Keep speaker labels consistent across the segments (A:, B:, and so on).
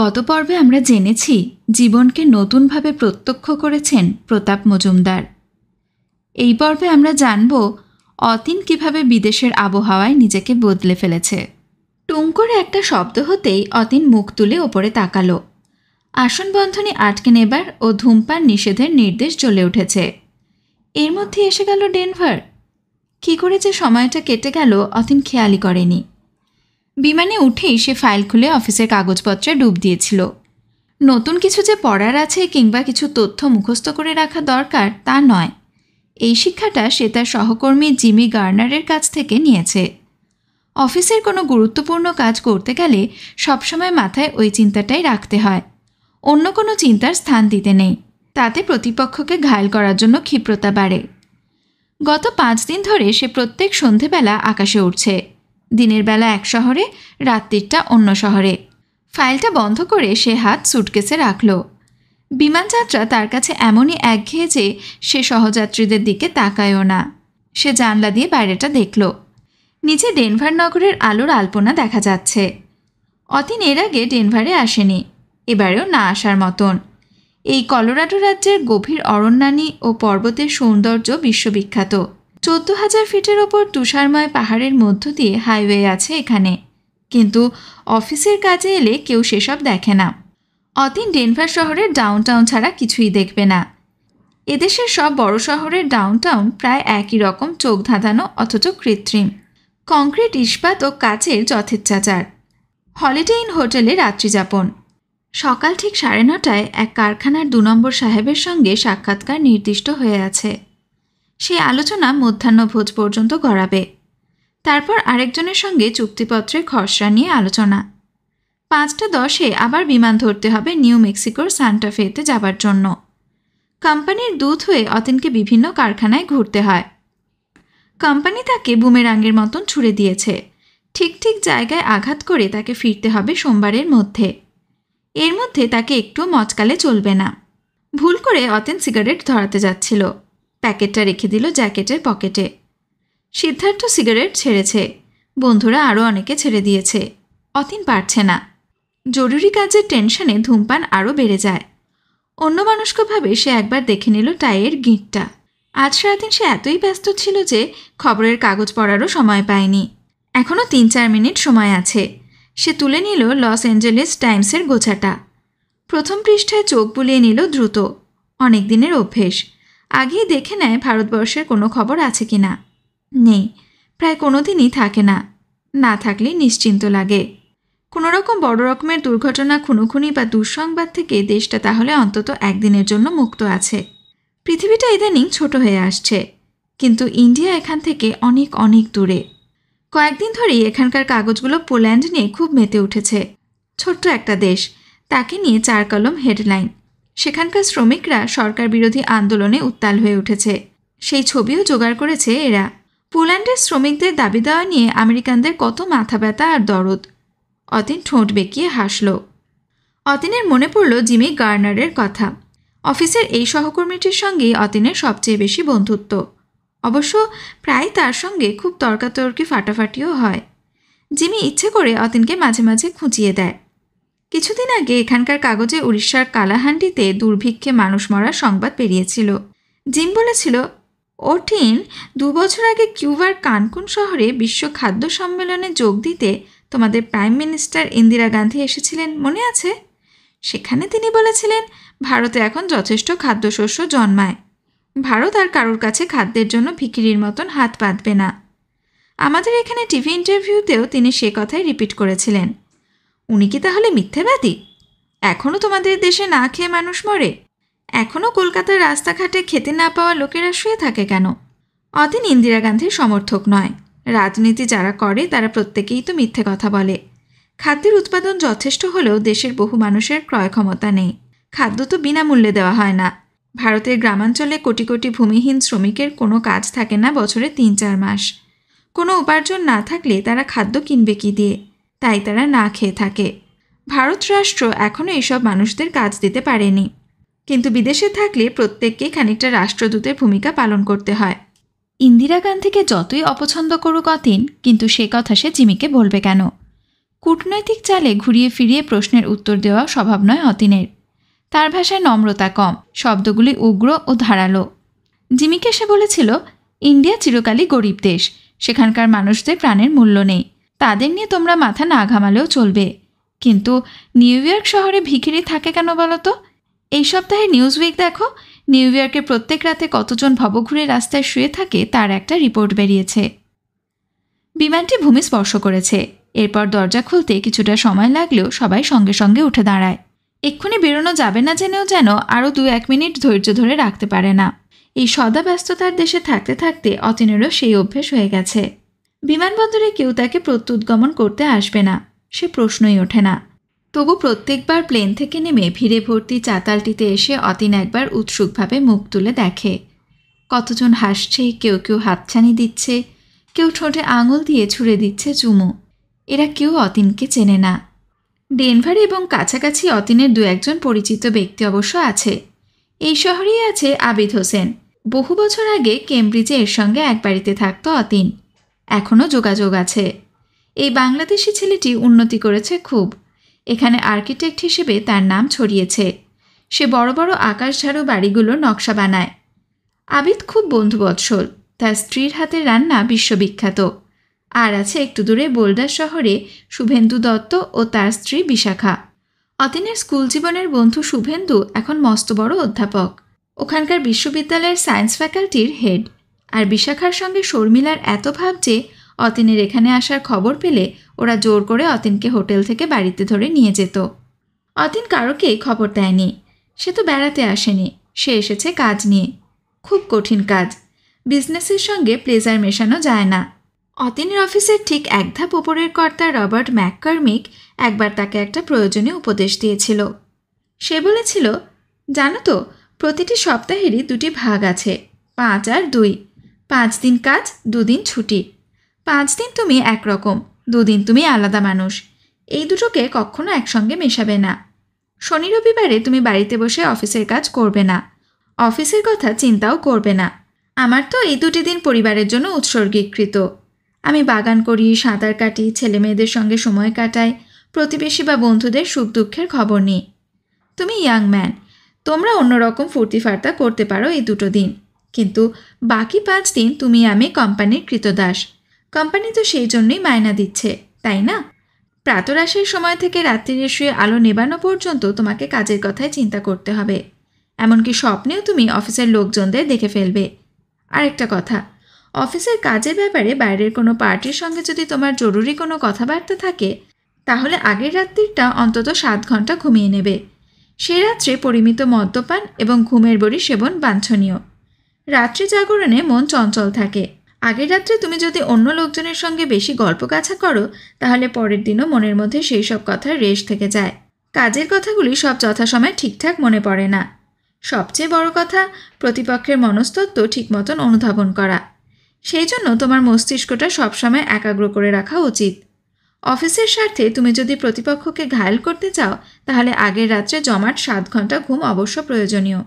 A: গত পর্বে আমরা জেনেছি জীবনকে নতুনভাবে প্রত্যক্ষ করেছেন প্রতাপ মজুমদার এই পর্বে আমরা জানব অতীন কিভাবে বিদেশের আবহাওয়ায় নিজেকে বদলে ফেলেছে টুঙ্করে একটা শব্দ হতেই অতীন মুখ তুলে ওপরে তাকালো আসন বন্ধনী আটকে নেবার ও ধূমপান নিষেধের নির্দেশ চলে উঠেছে এর মধ্যে এসে গেল ডেনভার কী করে যে সময়টা কেটে গেল অতীন খেয়ালি করেনি বিমানে উঠেই সে ফাইল খুলে অফিসের কাগজপত্রে ডুব দিয়েছিল নতুন কিছু যে পড়ার আছে কিংবা কিছু তথ্য মুখস্থ করে রাখা দরকার তা নয় এই শিক্ষাটা সে তার সহকর্মী জিমি গার্নারের কাছ থেকে নিয়েছে অফিসের কোনো গুরুত্বপূর্ণ কাজ করতে গেলে সবসময় মাথায় ওই চিন্তাটাই রাখতে হয় অন্য কোনো চিন্তার স্থান দিতে নেই তাতে প্রতিপক্ষকে ঘায়ল করার জন্য ক্ষিপ্রতা বাড়ে গত পাঁচ দিন ধরে সে প্রত্যেক সন্ধেবেলা আকাশে উঠছে দিনের বেলা এক শহরে রাত্রিরটা অন্য শহরে ফাইলটা বন্ধ করে সে হাত সুটকেসে রাখল বিমানযাত্রা তার কাছে এমনই একঘেয়ে যে সে সহযাত্রীদের দিকে তাকায়ও না সে জানলা দিয়ে বাইরেটা দেখল নিচে ডেনভার নগরের আলোর আলপনা দেখা যাচ্ছে অতীন এর আগে ডেনভারে আসেনি এবারেও না আসার মতন এই কলোরাডো রাজ্যের গভীর অরণ্যানী ও পর্বতের সৌন্দর্য বিশ্ববিখ্যাত চোদ্দ হাজার ফিটের ওপর তুষারময় পাহাড়ের মধ্য দিয়ে হাইওয়ে আছে এখানে কিন্তু অফিসের কাজে এলে কেউ সেসব দেখে না অতীন ডেনভার শহরের ডাউনটাউন ছাড়া কিছুই দেখবে না এদেশের সব বড় শহরের ডাউনটাউন প্রায় একই রকম চোখ ধাঁধানো অথচ কৃত্রিম কংক্রিট ইস্পাত ও কাচের যথেচ্ছাচার হলিডে ইন হোটেলে রাত্রিযাপন সকাল ঠিক সাড়ে নটায় এক কারখানার দু নম্বর সাহেবের সঙ্গে সাক্ষাৎকার নির্দিষ্ট হয়ে আছে সেই আলোচনা মধ্যাহ্নভোজ পর্যন্ত গড়াবে তারপর আরেকজনের সঙ্গে চুক্তিপত্রে খসড়া নিয়ে আলোচনা পাঁচটা দশে আবার বিমান ধরতে হবে নিউ মেক্সিকোর সান্টাফেতে যাবার জন্য কোম্পানির দূত হয়ে অতীনকে বিভিন্ন কারখানায় ঘুরতে হয় কোম্পানি তাকে বুমেরাঙ্গের মতন ছুড়ে দিয়েছে ঠিক ঠিক জায়গায় আঘাত করে তাকে ফিরতে হবে সোমবারের মধ্যে এর মধ্যে তাকে একটু মচকালে চলবে না ভুল করে অতীন সিগারেট ধরাতে যাচ্ছিল প্যাকেটটা রেখে দিল জ্যাকেটের পকেটে সিদ্ধার্থ সিগারেট ছেড়েছে বন্ধুরা আরও অনেকে ছেড়ে দিয়েছে অতীন পারছে না জরুরি কাজের টেনশনে ধূমপান আরও বেড়ে যায় অন্য মানুষকভাবে সে একবার দেখে নিল টায়ের গিঁটটা আজ সারাদিন সে এতই ব্যস্ত ছিল যে খবরের কাগজ পড়ারও সময় পায়নি এখনও তিন চার মিনিট সময় আছে সে তুলে নিল লস অ্যাঞ্জেলেস টাইমসের গোছাটা প্রথম পৃষ্ঠায় চোখ বুলিয়ে নিল দ্রুত অনেক দিনের অভ্যেস আগেই দেখে নেয় ভারতবর্ষের কোনো খবর আছে কি না নেই প্রায় কোনো দিনই থাকে না না থাকলে নিশ্চিন্ত লাগে কোনো রকম বড় রকমের দুর্ঘটনা খুনোখুনি বা দুঃসংবাদ থেকে দেশটা তাহলে অন্তত একদিনের জন্য মুক্ত আছে পৃথিবীটা ইদানিং ছোট হয়ে আসছে কিন্তু ইন্ডিয়া এখান থেকে অনেক অনেক দূরে কয়েকদিন ধরেই এখানকার কাগজগুলো পোল্যান্ড নিয়ে খুব মেতে উঠেছে ছোট্ট একটা দেশ তাকে নিয়ে চার কলম হেডলাইন সেখানকার শ্রমিকরা সরকার বিরোধী আন্দোলনে উত্তাল হয়ে উঠেছে সেই ছবিও জোগাড় করেছে এরা পোল্যান্ডের শ্রমিকদের দাবি দেওয়া নিয়ে আমেরিকানদের কত মাথা ব্যথা আর দরদ অতীন ঠোঁট বেঁকিয়ে হাসল অতীনের মনে পড়ল জিমি গার্নারের কথা অফিসের এই সহকর্মীটির সঙ্গেই অতীনের সবচেয়ে বেশি বন্ধুত্ব অবশ্য প্রায় তার সঙ্গে খুব তর্কাতর্কি ফাটাফাটিও হয় জিমি ইচ্ছে করে অতীনকে মাঝে মাঝে খুঁচিয়ে দেয় কিছুদিন আগে এখানকার কাগজে উড়িষ্যার কালাহান্ডিতে দুর্ভিক্ষে মানুষ মরার সংবাদ পেরিয়েছিল জিম বলেছিল ওঠিন দু বছর আগে কিউবার কানকুন শহরে বিশ্ব খাদ্য সম্মেলনে যোগ দিতে তোমাদের প্রাইম মিনিস্টার ইন্দিরা গান্ধী এসেছিলেন মনে আছে সেখানে তিনি বলেছিলেন ভারতে এখন যথেষ্ট খাদ্যশস্য জন্মায় ভারত আর কারোর কাছে খাদ্যের জন্য ভিকিরির মতন হাত পাতবে না আমাদের এখানে টিভি ইন্টারভিউতেও তিনি সে কথাই রিপিট করেছিলেন উনি কি তাহলে মিথ্যেবাদী এখনও তোমাদের দেশে না খেয়ে মানুষ মরে এখনও কলকাতার রাস্তাঘাটে খেতে না পাওয়া লোকেরা শুয়ে থাকে কেন অতীন ইন্দিরা গান্ধীর সমর্থক নয় রাজনীতি যারা করে তারা প্রত্যেকেই তো মিথ্যে কথা বলে খাদ্যের উৎপাদন যথেষ্ট হলেও দেশের বহু মানুষের ক্রয় ক্ষমতা নেই খাদ্য তো বিনামূল্যে দেওয়া হয় না ভারতের গ্রামাঞ্চলে কোটি কোটি ভূমিহীন শ্রমিকের কোনো কাজ থাকে না বছরে তিন চার মাস কোনো উপার্জন না থাকলে তারা খাদ্য কিনবে কি দিয়ে তাই তারা না খেয়ে থাকে ভারত রাষ্ট্র এখনও এসব মানুষদের কাজ দিতে পারেনি কিন্তু বিদেশে থাকলে প্রত্যেককে খানিকটা রাষ্ট্রদূতের ভূমিকা পালন করতে হয় ইন্দিরা গান্ধীকে যতই অপছন্দ করুক অতীন কিন্তু সে কথা সে জিমিকে বলবে কেন কূটনৈতিক চালে ঘুরিয়ে ফিরিয়ে প্রশ্নের উত্তর দেওয়া স্বভাব নয় অতীনের তার ভাষায় নম্রতা কম শব্দগুলি উগ্র ও ধারালো জিমিকে সে বলেছিল ইন্ডিয়া চিরকালই গরিব দেশ সেখানকার মানুষদের প্রাণের মূল্য নেই তাদের নিয়ে তোমরা মাথা না ঘামালেও চলবে কিন্তু নিউ ইয়র্ক শহরে ভিখিরি থাকে কেন বলো তো এই সপ্তাহে নিউজ উইক দেখো নিউ ইয়র্কে প্রত্যেক রাতে কতজন ভবঘুরে রাস্তায় শুয়ে থাকে তার একটা রিপোর্ট বেরিয়েছে বিমানটি ভূমি স্পর্শ করেছে এরপর দরজা খুলতে কিছুটা সময় লাগলেও সবাই সঙ্গে সঙ্গে উঠে দাঁড়ায় এক্ষুনি বেরোনো যাবে না জেনেও যেন আরও দু এক মিনিট ধৈর্য ধরে রাখতে পারে না এই সদা ব্যস্ততার দেশে থাকতে থাকতে অতিনেরও সেই অভ্যেস হয়ে গেছে বিমানবন্দরে কেউ তাকে প্রত্যুদ্গমন করতে আসবে না সে প্রশ্নই ওঠে না তবু প্রত্যেকবার প্লেন থেকে নেমে ভিড়ে ভর্তি চাতালটিতে এসে অতীন একবার উৎসুকভাবে মুখ তুলে দেখে কতজন হাসছে কেউ কেউ হাতছানি দিচ্ছে কেউ ঠোঁটে আঙুল দিয়ে ছুঁড়ে দিচ্ছে চুমু এরা কেউ অতীনকে চেনে না ডেনভারে এবং কাছাকাছি অতীনের দু একজন পরিচিত ব্যক্তি অবশ্য আছে এই শহরেই আছে আবিদ হোসেন বহু বছর আগে কেমব্রিজে এর সঙ্গে এক বাড়িতে থাকত অতীন এখনও যোগাযোগ আছে এই বাংলাদেশি ছেলেটি উন্নতি করেছে খুব এখানে আর্কিটেক্ট হিসেবে তার নাম ছড়িয়েছে সে বড় বড় আকাশঝাড়ু বাড়িগুলো নকশা বানায় আবিদ খুব বন্ধুবৎসল তার স্ত্রীর হাতে রান্না বিশ্ববিখ্যাত আর আছে একটু দূরে বোল্ডার শহরে শুভেন্দু দত্ত ও তার স্ত্রী বিশাখা অতীনের স্কুল জীবনের বন্ধু শুভেন্দু এখন মস্ত বড় অধ্যাপক ওখানকার বিশ্ববিদ্যালয়ের সায়েন্স ফ্যাকাল্টির হেড আর বিশাখার সঙ্গে শর্মিলার এত ভাব যে অতীনের এখানে আসার খবর পেলে ওরা জোর করে অতীনকে হোটেল থেকে বাড়িতে ধরে নিয়ে যেত অতীন কারোকে খবর দেয়নি সে তো বেড়াতে আসেনি সে এসেছে কাজ নিয়ে খুব কঠিন কাজ বিজনেসের সঙ্গে প্লেজার মেশানো যায় না অতিনের অফিসের ঠিক এক ধাপ ওপরের কর্তা রবার্ট ম্যাককার্মিক একবার তাকে একটা প্রয়োজনীয় উপদেশ দিয়েছিল সে বলেছিল জানো তো প্রতিটি সপ্তাহেরই দুটি ভাগ আছে পাঁচ আর দুই পাঁচ দিন কাজ দুদিন ছুটি পাঁচ দিন তুমি একরকম দুদিন তুমি আলাদা মানুষ এই দুটোকে কখনো একসঙ্গে মেশাবে না শনি রবিবারে তুমি বাড়িতে বসে অফিসের কাজ করবে না অফিসের কথা চিন্তাও করবে না আমার তো এই দুটি দিন পরিবারের জন্য উৎসর্গীকৃত আমি বাগান করি সাঁতার কাটি ছেলে মেয়েদের সঙ্গে সময় কাটাই প্রতিবেশী বা বন্ধুদের সুখ দুঃখের খবর নিই তুমি ইয়াং ম্যান তোমরা অন্যরকম ফুর্তি ফার্তা করতে পারো এই দুটো দিন কিন্তু বাকি পাঁচ দিন তুমি আমি কোম্পানির কৃতদাস কোম্পানি তো সেই জন্যই মায়না দিচ্ছে তাই না প্রাতরাশের সময় থেকে রাত্রি শুয়ে আলো নেবানো পর্যন্ত তোমাকে কাজের কথায় চিন্তা করতে হবে এমনকি স্বপ্নেও তুমি অফিসের লোকজনদের দেখে ফেলবে আরেকটা কথা অফিসের কাজের ব্যাপারে বাইরের কোনো পার্টির সঙ্গে যদি তোমার জরুরি কোনো কথাবার্তা থাকে তাহলে আগের রাত্রিটা অন্তত সাত ঘন্টা ঘুমিয়ে নেবে সে রাত্রে পরিমিত মদ্যপান এবং ঘুমের বড়ি সেবন বাঞ্ছনীয় রাত্রি জাগরণে মন চঞ্চল থাকে আগের রাত্রে তুমি যদি অন্য লোকজনের সঙ্গে বেশি গল্প কাছা করো তাহলে পরের দিনও মনের মধ্যে সেই সব কথার রেশ থেকে যায় কাজের কথাগুলি সব যথাসময় ঠিকঠাক মনে পড়ে না সবচেয়ে বড় কথা প্রতিপক্ষের মনস্তত্ত্ব ঠিক মতন অনুধাবন করা সেই জন্য তোমার মস্তিষ্কটা সবসময় একাগ্র করে রাখা উচিত অফিসের স্বার্থে তুমি যদি প্রতিপক্ষকে ঘায়ল করতে চাও তাহলে আগের রাত্রে জমাট সাত ঘন্টা ঘুম অবশ্য প্রয়োজনীয়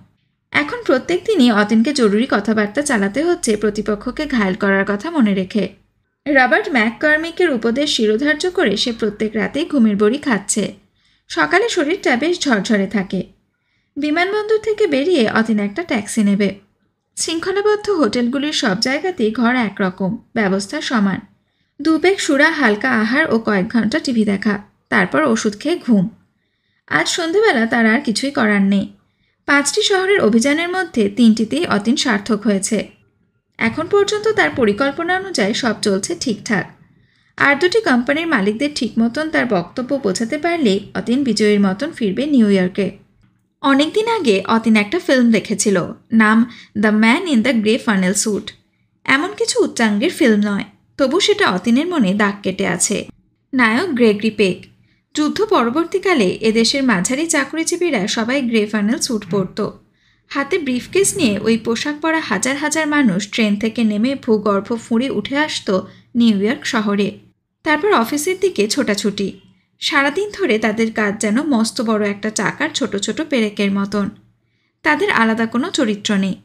A: এখন প্রত্যেক দিনই অতীনকে জরুরি কথাবার্তা চালাতে হচ্ছে প্রতিপক্ষকে ঘায়ল করার কথা মনে রেখে রবার্ট ম্যাককর্মিকের উপদেশ শিরোধার্য করে সে প্রত্যেক রাতেই ঘুমের বড়ি খাচ্ছে সকালে শরীরটা বেশ ঝরঝরে থাকে বিমানবন্দর থেকে বেরিয়ে অতীন একটা ট্যাক্সি নেবে শৃঙ্খলাবদ্ধ হোটেলগুলির সব জায়গাতেই ঘর একরকম ব্যবস্থা সমান দুপেক সুরা হালকা আহার ও কয়েক ঘন্টা টিভি দেখা তারপর ওষুধ খেয়ে ঘুম আজ সন্ধেবেলা তার আর কিছুই করার নেই পাঁচটি শহরের অভিযানের মধ্যে তিনটিতেই অতীন সার্থক হয়েছে এখন পর্যন্ত তার পরিকল্পনা অনুযায়ী সব চলছে ঠিকঠাক আর দুটি কোম্পানির মালিকদের ঠিক মতন তার বক্তব্য বোঝাতে পারলে অতীন বিজয়ীর মতন ফিরবে নিউ ইয়র্কে অনেকদিন আগে অতীন একটা ফিল্ম দেখেছিল নাম the man in the grey flannel suit এমন কিছু উচ্চাঙ্গের ফিল্ম নয় তবু সেটা অতীনের মনে দাগ কেটে আছে নায়ক গ্রেগরি পেক যুদ্ধ পরবর্তীকালে এদেশের মাঝারি চাকরিজীবীরা সবাই গ্রে ফানেল স্যুট পরত হাতে ব্রিফকেস নিয়ে ওই পোশাক পরা হাজার হাজার মানুষ ট্রেন থেকে নেমে ভূগর্ভ ফুঁড়ে উঠে আসতো নিউ ইয়র্ক শহরে তারপর অফিসের দিকে ছোটাছুটি সারাদিন ধরে তাদের কাজ যেন মস্ত বড় একটা চাকার ছোট ছোট পেরেকের মতন তাদের আলাদা কোনো চরিত্র নেই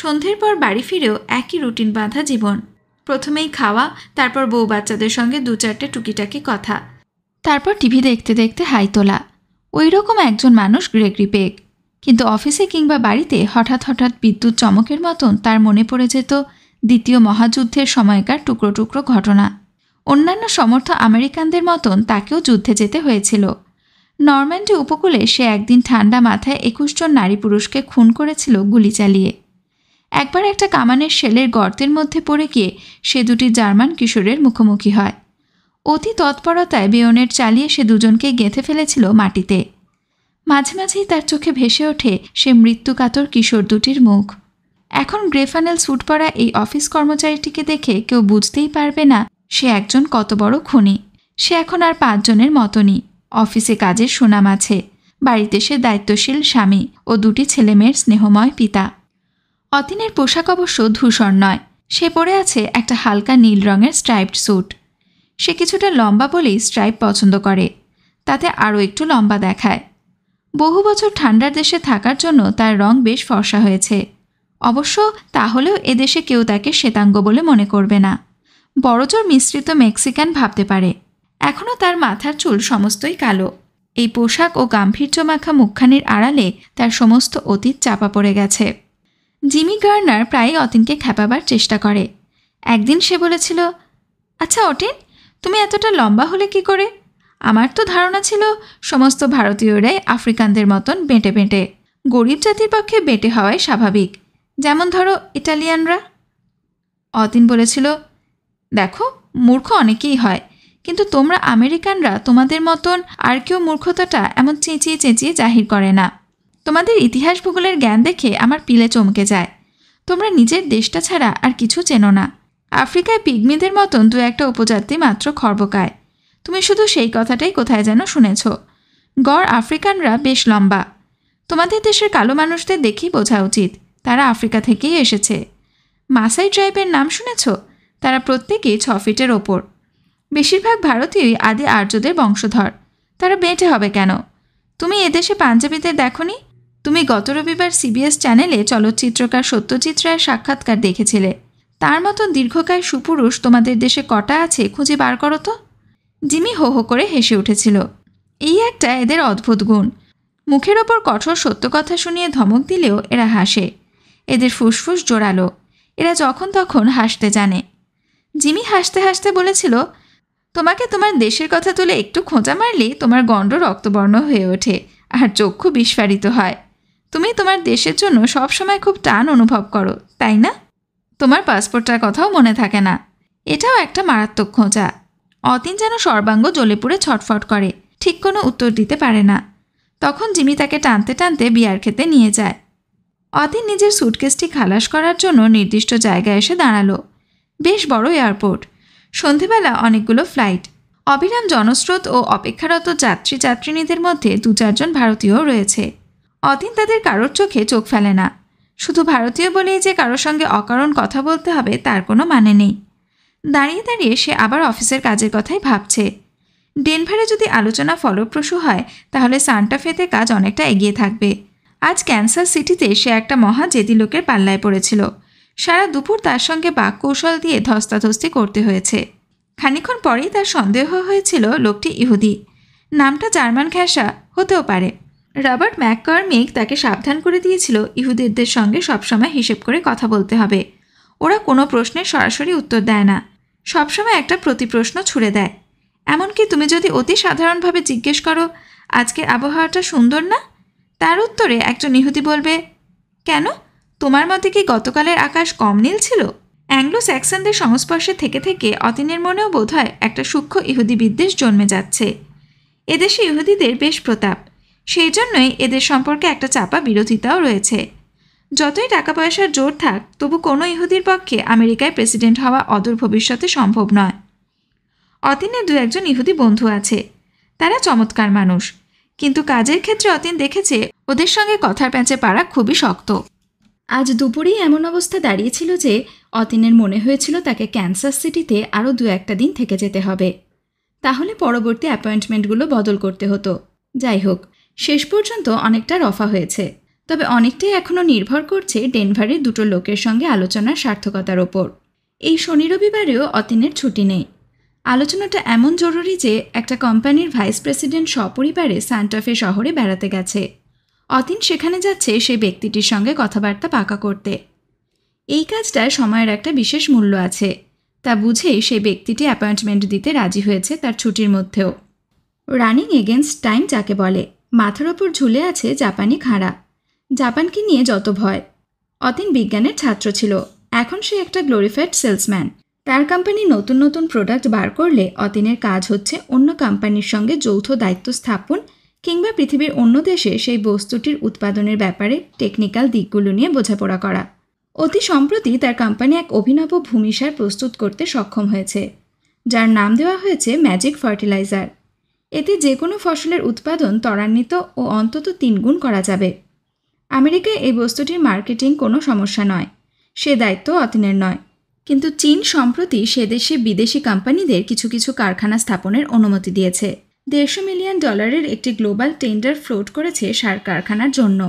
A: সন্ধ্যের পর বাড়ি ফিরেও একই রুটিন বাঁধা জীবন প্রথমেই খাওয়া তারপর বউ বাচ্চাদের সঙ্গে দু চারটে টুকিটাকি কথা তারপর টিভি দেখতে দেখতে হাই তোলা ওই রকম একজন মানুষ গ্রেগরি পেক কিন্তু অফিসে কিংবা বাড়িতে হঠাৎ হঠাৎ বিদ্যুৎ চমকের মতন তার মনে পড়ে যেত দ্বিতীয় মহাযুদ্ধের সময়কার টুকরো টুকরো ঘটনা অন্যান্য সমর্থ আমেরিকানদের মতন তাকেও যুদ্ধে যেতে হয়েছিল নরম্যান্ডি উপকূলে সে একদিন ঠান্ডা মাথায় একুশ জন নারী পুরুষকে খুন করেছিল গুলি চালিয়ে একবার একটা কামানের শেলের গর্তের মধ্যে পড়ে গিয়ে সে দুটি জার্মান কিশোরের মুখোমুখি হয় অতি তৎপরতায় বিয়নের চালিয়ে সে দুজনকে গেঁথে ফেলেছিল মাটিতে মাঝে মাঝেই তার চোখে ভেসে ওঠে সে মৃত্যুকাতর কিশোর দুটির মুখ এখন গ্রেফানেল স্যুট পরা এই অফিস কর্মচারীটিকে দেখে কেউ বুঝতেই পারবে না সে একজন কত বড় খুনি সে এখন আর পাঁচজনের মতনই অফিসে কাজের সুনাম আছে বাড়িতে সে দায়িত্বশীল স্বামী ও দুটি ছেলেমেয়ের স্নেহময় পিতা অতীনের পোশাক অবশ্য ধূসর নয় সে পরে আছে একটা হালকা নীল রঙের স্ট্রাইপড স্যুট সে কিছুটা লম্বা বলেই স্ট্রাইপ পছন্দ করে তাতে আরও একটু লম্বা দেখায় বহু বছর ঠান্ডার দেশে থাকার জন্য তার রং বেশ ফর্সা হয়েছে অবশ্য তাহলেও এদেশে কেউ তাকে শ্বেতাঙ্গ বলে মনে করবে না বড়জোর মিশ্রিত মেক্সিকান ভাবতে পারে এখনও তার মাথার চুল সমস্তই কালো এই পোশাক ও গাম্ভীর্য মাখা মুখখানির আড়ালে তার সমস্ত অতীত চাপা পড়ে গেছে জিমি গার্নার প্রায়ই অতীনকে খেপাবার চেষ্টা করে একদিন সে বলেছিল আচ্ছা অটিন তুমি এতটা লম্বা হলে কি করে আমার তো ধারণা ছিল সমস্ত ভারতীয়রাই আফ্রিকানদের মতন বেঁটে বেঁটে গরিব জাতির পক্ষে বেঁটে হওয়াই স্বাভাবিক যেমন ধরো ইটালিয়ানরা অতীন বলেছিল দেখো মূর্খ অনেকেই হয় কিন্তু তোমরা আমেরিকানরা তোমাদের মতন আর কেউ মূর্খতাটা এমন চেঁচিয়ে চেঁচিয়ে জাহির করে না তোমাদের ইতিহাস ভূগোলের জ্ঞান দেখে আমার পিলে চমকে যায় তোমরা নিজের দেশটা ছাড়া আর কিছু চেনো না আফ্রিকায় পিগমিদের মতন দু একটা উপজাতি মাত্র খর্বকায় তুমি শুধু সেই কথাটাই কোথায় যেন শুনেছ গড় আফ্রিকানরা বেশ লম্বা তোমাদের দেশের কালো মানুষদের দেখি বোঝা উচিত তারা আফ্রিকা থেকেই এসেছে মাসাই ট্রাইবের নাম শুনেছ তারা প্রত্যেকেই ছ ফিটের ওপর বেশিরভাগ ভারতীয়ই আদি আর্যদের বংশধর তারা বেঁটে হবে কেন তুমি এদেশে পাঞ্জাবিদের দেখনি তুমি গত রবিবার সিবিএস চ্যানেলে চলচ্চিত্রকার সত্যজিৎ রায়ের সাক্ষাৎকার দেখেছিলে তার মতন দীর্ঘকায় সুপুরুষ তোমাদের দেশে কটা আছে খুঁজে বার করো তো জিমি হো হো করে হেসে উঠেছিল এই একটা এদের অদ্ভুত গুণ মুখের ওপর কঠোর সত্য কথা শুনিয়ে ধমক দিলেও এরা হাসে এদের ফুসফুস জোরালো এরা যখন তখন হাসতে জানে জিমি হাসতে হাসতে বলেছিল তোমাকে তোমার দেশের কথা তুলে একটু খোঁজা মারলে তোমার গণ্ড রক্তবর্ণ হয়ে ওঠে আর চক্ষু বিস্ফারিত হয় তুমি তোমার দেশের জন্য সবসময় খুব টান অনুভব করো তাই না তোমার পাসপোর্টটার কথাও মনে থাকে না এটাও একটা মারাত্মক খোঁজা অতীন যেন সর্বাঙ্গ জ্বলে পুড়ে ছটফট করে ঠিক কোনো উত্তর দিতে পারে না তখন জিমি তাকে টানতে টানতে বিয়ার খেতে নিয়ে যায় অতীন নিজের সুটকেসটি খালাস করার জন্য নির্দিষ্ট জায়গায় এসে দাঁড়ালো বেশ বড় এয়ারপোর্ট সন্ধেবেলা অনেকগুলো ফ্লাইট অবিরাম জনস্রোত ও অপেক্ষারত যাত্রী যাত্রিনীদের মধ্যে দু চারজন ভারতীয় রয়েছে অতীন তাদের কারোর চোখে চোখ ফেলে না শুধু ভারতীয় বলেই যে কারোর সঙ্গে অকারণ কথা বলতে হবে তার কোনো মানে নেই দাঁড়িয়ে দাঁড়িয়ে সে আবার অফিসের কাজের কথাই ভাবছে ডেনভারে যদি আলোচনা ফলপ্রসূ হয় তাহলে সান্টাফেতে কাজ অনেকটা এগিয়ে থাকবে আজ ক্যান্সার সিটিতে সে একটা মহা জেদি লোকের পাল্লায় পড়েছিল সারা দুপুর তার সঙ্গে বাক কৌশল দিয়ে ধস্তাধস্তি করতে হয়েছে খানিক্ষণ পরেই তার সন্দেহ হয়েছিল লোকটি ইহুদি নামটা জার্মান ঘ্যাসা হতেও পারে রবার্ট ম্যাককর্মিক তাকে সাবধান করে দিয়েছিল ইহুদিদের সঙ্গে সবসময় হিসেব করে কথা বলতে হবে ওরা কোনো প্রশ্নের সরাসরি উত্তর দেয় না সবসময় একটা প্রতিপ্রশ্ন ছুড়ে দেয় এমনকি তুমি যদি অতি সাধারণভাবে জিজ্ঞেস করো আজকের আবহাওয়াটা সুন্দর না তার উত্তরে একজন ইহুদি বলবে কেন তোমার মতে কি গতকালের আকাশ কম নীল ছিল অ্যাংলো স্যাক্সনদের সংস্পর্শে থেকে থেকে অতীনের মনেও হয় একটা সূক্ষ্ম ইহুদি বিদ্বেষ জন্মে যাচ্ছে এদেশে ইহুদিদের বেশ প্রতাপ সেই জন্যই এদের সম্পর্কে একটা চাপা বিরোধিতাও রয়েছে যতই টাকা পয়সার জোর থাক তবু কোনো ইহুদির পক্ষে আমেরিকায় প্রেসিডেন্ট হওয়া অদূর ভবিষ্যতে সম্ভব নয় অতীনের দু একজন ইহুদি বন্ধু আছে তারা চমৎকার মানুষ কিন্তু কাজের ক্ষেত্রে অতীন দেখেছে ওদের সঙ্গে কথার প্যাঁচে পাড়া খুবই শক্ত আজ দুপুরেই এমন অবস্থা দাঁড়িয়েছিল যে অতীনের মনে হয়েছিল তাকে ক্যান্সার সিটিতে আরও দু একটা দিন থেকে যেতে হবে তাহলে পরবর্তী অ্যাপয়েন্টমেন্টগুলো বদল করতে হতো যাই হোক শেষ পর্যন্ত অনেকটা রফা হয়েছে তবে অনেকটাই এখনও নির্ভর করছে ডেনভারের দুটো লোকের সঙ্গে আলোচনার সার্থকতার ওপর এই শনি রবিবারেও অতীনের ছুটি নেই আলোচনাটা এমন জরুরি যে একটা কোম্পানির ভাইস প্রেসিডেন্ট সপরিবারে সান্টাফে শহরে বেড়াতে গেছে অতীন সেখানে যাচ্ছে সেই ব্যক্তিটির সঙ্গে কথাবার্তা পাকা করতে এই কাজটায় সময়ের একটা বিশেষ মূল্য আছে তা বুঝেই সেই ব্যক্তিটি অ্যাপয়েন্টমেন্ট দিতে রাজি হয়েছে তার ছুটির মধ্যেও রানিং এগেনস্ট টাইম যাকে বলে মাথার ওপর ঝুলে আছে জাপানি খাঁড়া জাপানকে নিয়ে যত ভয় অতীন বিজ্ঞানের ছাত্র ছিল এখন সে একটা গ্লোরিফাইড সেলসম্যান তার কোম্পানি নতুন নতুন প্রোডাক্ট বার করলে অতীনের কাজ হচ্ছে অন্য কোম্পানির সঙ্গে যৌথ দায়িত্ব স্থাপন কিংবা পৃথিবীর অন্য দেশে সেই বস্তুটির উৎপাদনের ব্যাপারে টেকনিক্যাল দিকগুলো নিয়ে বোঝাপড়া করা অতি সম্প্রতি তার কোম্পানি এক অভিনব ভূমিসার প্রস্তুত করতে সক্ষম হয়েছে যার নাম দেওয়া হয়েছে ম্যাজিক ফার্টিলাইজার এতে যে কোনো ফসলের উৎপাদন ত্বরান্বিত ও অন্তত তিনগুণ করা যাবে আমেরিকায় এই বস্তুটির মার্কেটিং কোনো সমস্যা নয় সে দায়িত্ব অতীনের নয় কিন্তু চীন সম্প্রতি সে দেশে বিদেশি কোম্পানিদের কিছু কিছু কারখানা স্থাপনের অনুমতি দিয়েছে দেড়শো মিলিয়ন ডলারের একটি গ্লোবাল টেন্ডার ফ্লোট করেছে সার কারখানার জন্য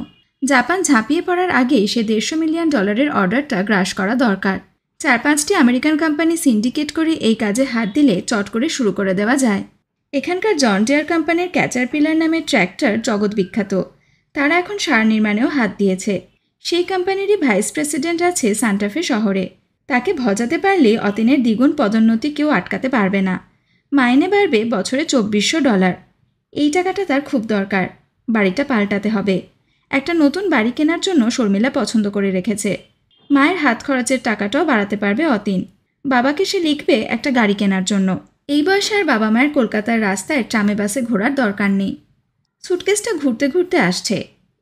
A: জাপান ঝাঁপিয়ে পড়ার আগেই সে দেড়শো মিলিয়ন ডলারের অর্ডারটা গ্রাস করা দরকার চার পাঁচটি আমেরিকান কোম্পানি সিন্ডিকেট করে এই কাজে হাত দিলে চট করে শুরু করে দেওয়া যায় এখানকার জন ডিয়ার কোম্পানির ক্যাচার পিলার নামের ট্র্যাক্টর জগৎ বিখ্যাত তারা এখন সার নির্মাণেও হাত দিয়েছে সেই কোম্পানিরই ভাইস প্রেসিডেন্ট আছে সান্টাফে শহরে তাকে ভজাতে পারলে অতীনের দ্বিগুণ পদোন্নতি কেউ আটকাতে পারবে না মাইনে বাড়বে বছরে চব্বিশশো ডলার এই টাকাটা তার খুব দরকার বাড়িটা পাল্টাতে হবে একটা নতুন বাড়ি কেনার জন্য শর্মিলা পছন্দ করে রেখেছে মায়ের হাত খরচের টাকাটাও বাড়াতে পারবে অতীন বাবাকে সে লিখবে একটা গাড়ি কেনার জন্য এই বয়সে আর বাবা মায়ের কলকাতার রাস্তায় ট্রামে বাসে ঘোরার দরকার নেই সুটকেসটা ঘুরতে ঘুরতে আসছে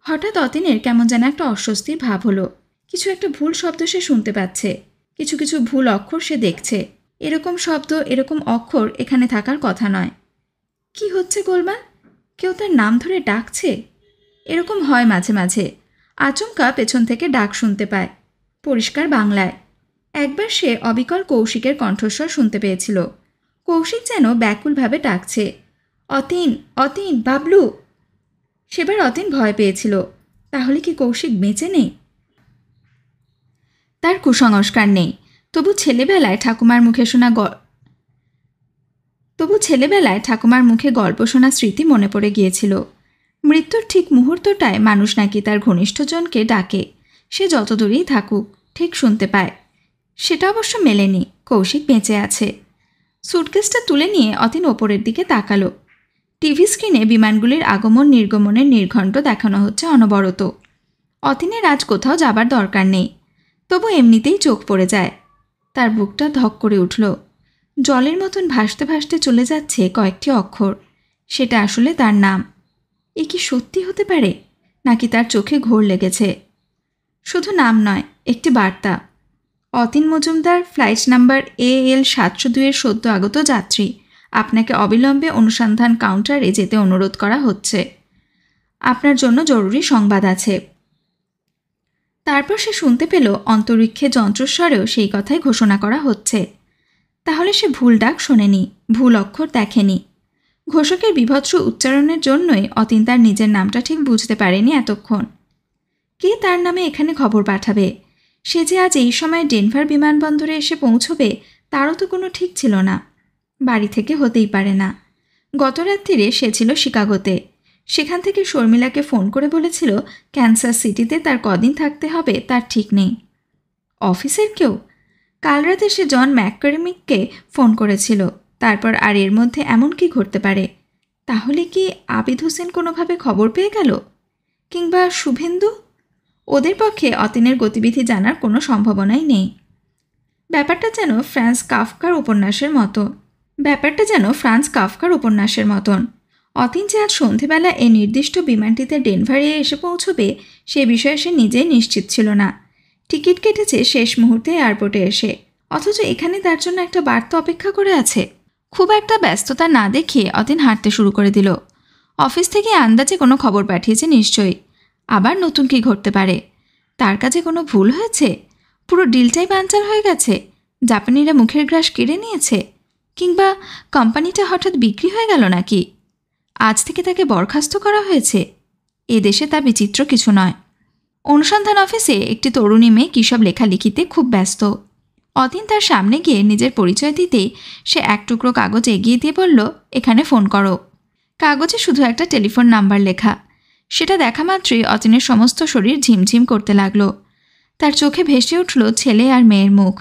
A: হঠাৎ অতীনের কেমন যেন একটা অস্বস্তি ভাব হলো কিছু একটা ভুল শব্দ সে শুনতে পাচ্ছে কিছু কিছু ভুল অক্ষর সে দেখছে এরকম শব্দ এরকম অক্ষর এখানে থাকার কথা নয় কি হচ্ছে গোলমাল কেউ তার নাম ধরে ডাকছে এরকম হয় মাঝে মাঝে আচমকা পেছন থেকে ডাক শুনতে পায় পরিষ্কার বাংলায় একবার সে অবিকল কৌশিকের কণ্ঠস্বর শুনতে পেয়েছিল কৌশিক যেন ব্যাকুলভাবে ডাকছে অতীন অতীন বাবলু সেবার অতীন ভয় পেয়েছিল তাহলে কি কৌশিক বেঁচে নেই তার কুসংস্কার নেই তবু ছেলেবেলায় ঠাকুমার মুখে শোনা তবু ছেলেবেলায় ঠাকুমার মুখে গল্প শোনা স্মৃতি মনে পড়ে গিয়েছিল মৃত্যুর ঠিক মুহূর্তটায় মানুষ নাকি তার ঘনিষ্ঠজনকে ডাকে সে যত দূরেই থাকুক ঠিক শুনতে পায় সেটা অবশ্য মেলেনি কৌশিক বেঁচে আছে সুটকেসটা তুলে নিয়ে অতীন ওপরের দিকে তাকালো টিভি স্ক্রিনে বিমানগুলির আগমন নির্গমনের নির্ঘণ্ট দেখানো হচ্ছে অনবরত অতীনের আজ কোথাও যাবার দরকার নেই তবু এমনিতেই চোখ পড়ে যায় তার বুকটা ধক করে উঠল জলের মতন ভাসতে ভাসতে চলে যাচ্ছে কয়েকটি অক্ষর সেটা আসলে তার নাম এ কি সত্যি হতে পারে নাকি তার চোখে ঘোর লেগেছে শুধু নাম নয় একটি বার্তা Atin Majumdar flight number A L সাতশো দুইয়ের সদ্য আগত যাত্রী আপনাকে অবিলম্বে অনুসন্ধান কাউন্টারে যেতে অনুরোধ করা হচ্ছে আপনার জন্য জরুরি সংবাদ আছে তারপর সে শুনতে পেল অন্তরিক্ষে যন্ত্রস্বরেও সেই কথাই ঘোষণা করা হচ্ছে তাহলে সে ভুল ডাক শোনেনি ভুল অক্ষর দেখেনি ঘোষকের বিভৎস উচ্চারণের জন্যই অতীন তার নিজের নামটা ঠিক বুঝতে পারেনি এতক্ষণ কে তার নামে এখানে খবর পাঠাবে সে যে আজ এই সময় ডেনভার বিমানবন্দরে এসে পৌঁছবে তারও তো কোনো ঠিক ছিল না বাড়ি থেকে হতেই পারে না গত রাত্রিরে সে ছিল শিকাগোতে সেখান থেকে শর্মিলাকে ফোন করে বলেছিল ক্যান্সার সিটিতে তার কদিন থাকতে হবে তার ঠিক নেই অফিসের কেউ কাল রাতে সে জন ম্যাককারেমিককে ফোন করেছিল তারপর আর এর মধ্যে এমন কি ঘটতে পারে তাহলে কি আবিদ হোসেন কোনোভাবে খবর পেয়ে গেল কিংবা শুভেন্দু ওদের পক্ষে অতীনের গতিবিধি জানার কোনো সম্ভাবনাই নেই ব্যাপারটা যেন ফ্রান্স কাফকার উপন্যাসের মতো ব্যাপারটা যেন ফ্রান্স কাফকার উপন্যাসের মতন অতীন যে আজ সন্ধেবেলা এই নির্দিষ্ট বিমানটিতে ডেনভারে এসে পৌঁছবে সে বিষয়ে সে নিজেই নিশ্চিত ছিল না টিকিট কেটেছে শেষ মুহূর্তে এয়ারপোর্টে এসে অথচ এখানে তার জন্য একটা বার্তা অপেক্ষা করে আছে খুব একটা ব্যস্ততা না দেখে অতীন হাঁটতে শুরু করে দিল অফিস থেকে আন্দাজে কোনো খবর পাঠিয়েছে নিশ্চয়ই আবার নতুন কি ঘটতে পারে তার কাছে কোনো ভুল হয়েছে পুরো ডিলটাই বানচাল হয়ে গেছে জাপানিরা মুখের গ্রাস কেড়ে নিয়েছে কিংবা কোম্পানিটা হঠাৎ বিক্রি হয়ে গেল নাকি আজ থেকে তাকে বরখাস্ত করা হয়েছে এ দেশে তা বিচিত্র কিছু নয় অনুসন্ধান অফিসে একটি তরুণী মেয়ে কিসব লেখালেখিতে খুব ব্যস্ত অদিন তার সামনে গিয়ে নিজের পরিচয় দিতেই সে এক টুকরো কাগজ এগিয়ে দিয়ে বলল এখানে ফোন করো কাগজে শুধু একটা টেলিফোন নাম্বার লেখা সেটা দেখা মাত্রই অচিনের সমস্ত শরীর ঝিমঝিম করতে লাগল তার চোখে ভেসে উঠল ছেলে আর মেয়ের মুখ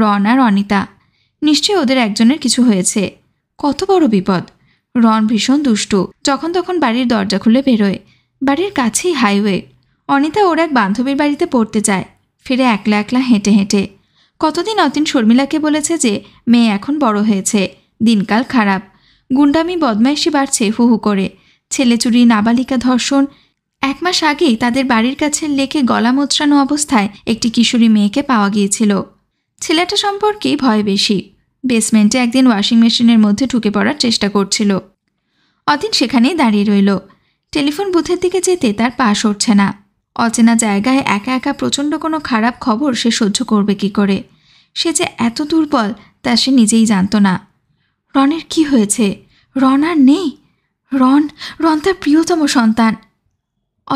A: রন আর অনিতা নিশ্চয়ই ওদের একজনের কিছু হয়েছে কত বড় বিপদ রন ভীষণ দুষ্টু যখন তখন বাড়ির দরজা খুলে বেরোয় বাড়ির কাছেই হাইওয়ে অনিতা ওর এক বান্ধবীর বাড়িতে পড়তে যায় ফিরে একলা একলা হেঁটে হেঁটে কতদিন অতীন শর্মিলাকে বলেছে যে মেয়ে এখন বড় হয়েছে দিনকাল খারাপ গুন্ডামি বদমাইশি বাড়ছে হু হু করে ছেলেচুরি নাবালিকা ধর্ষণ এক মাস আগেই তাদের বাড়ির কাছের লেকে গলা মোচড়ানো অবস্থায় একটি কিশোরী মেয়েকে পাওয়া গিয়েছিল ছেলেটা সম্পর্কে ভয় বেশি বেসমেন্টে একদিন ওয়াশিং মেশিনের মধ্যে ঢুকে পড়ার চেষ্টা করছিল অদিন সেখানেই দাঁড়িয়ে রইল টেলিফোন বুথের দিকে যেতে তার পা সরছে না অচেনা জায়গায় একা একা প্রচণ্ড কোনো খারাপ খবর সে সহ্য করবে কি করে সে যে এত দুর্বল তা সে নিজেই জানত না রনের কি হয়েছে রন আর নেই রন রন তার প্রিয়তম সন্তান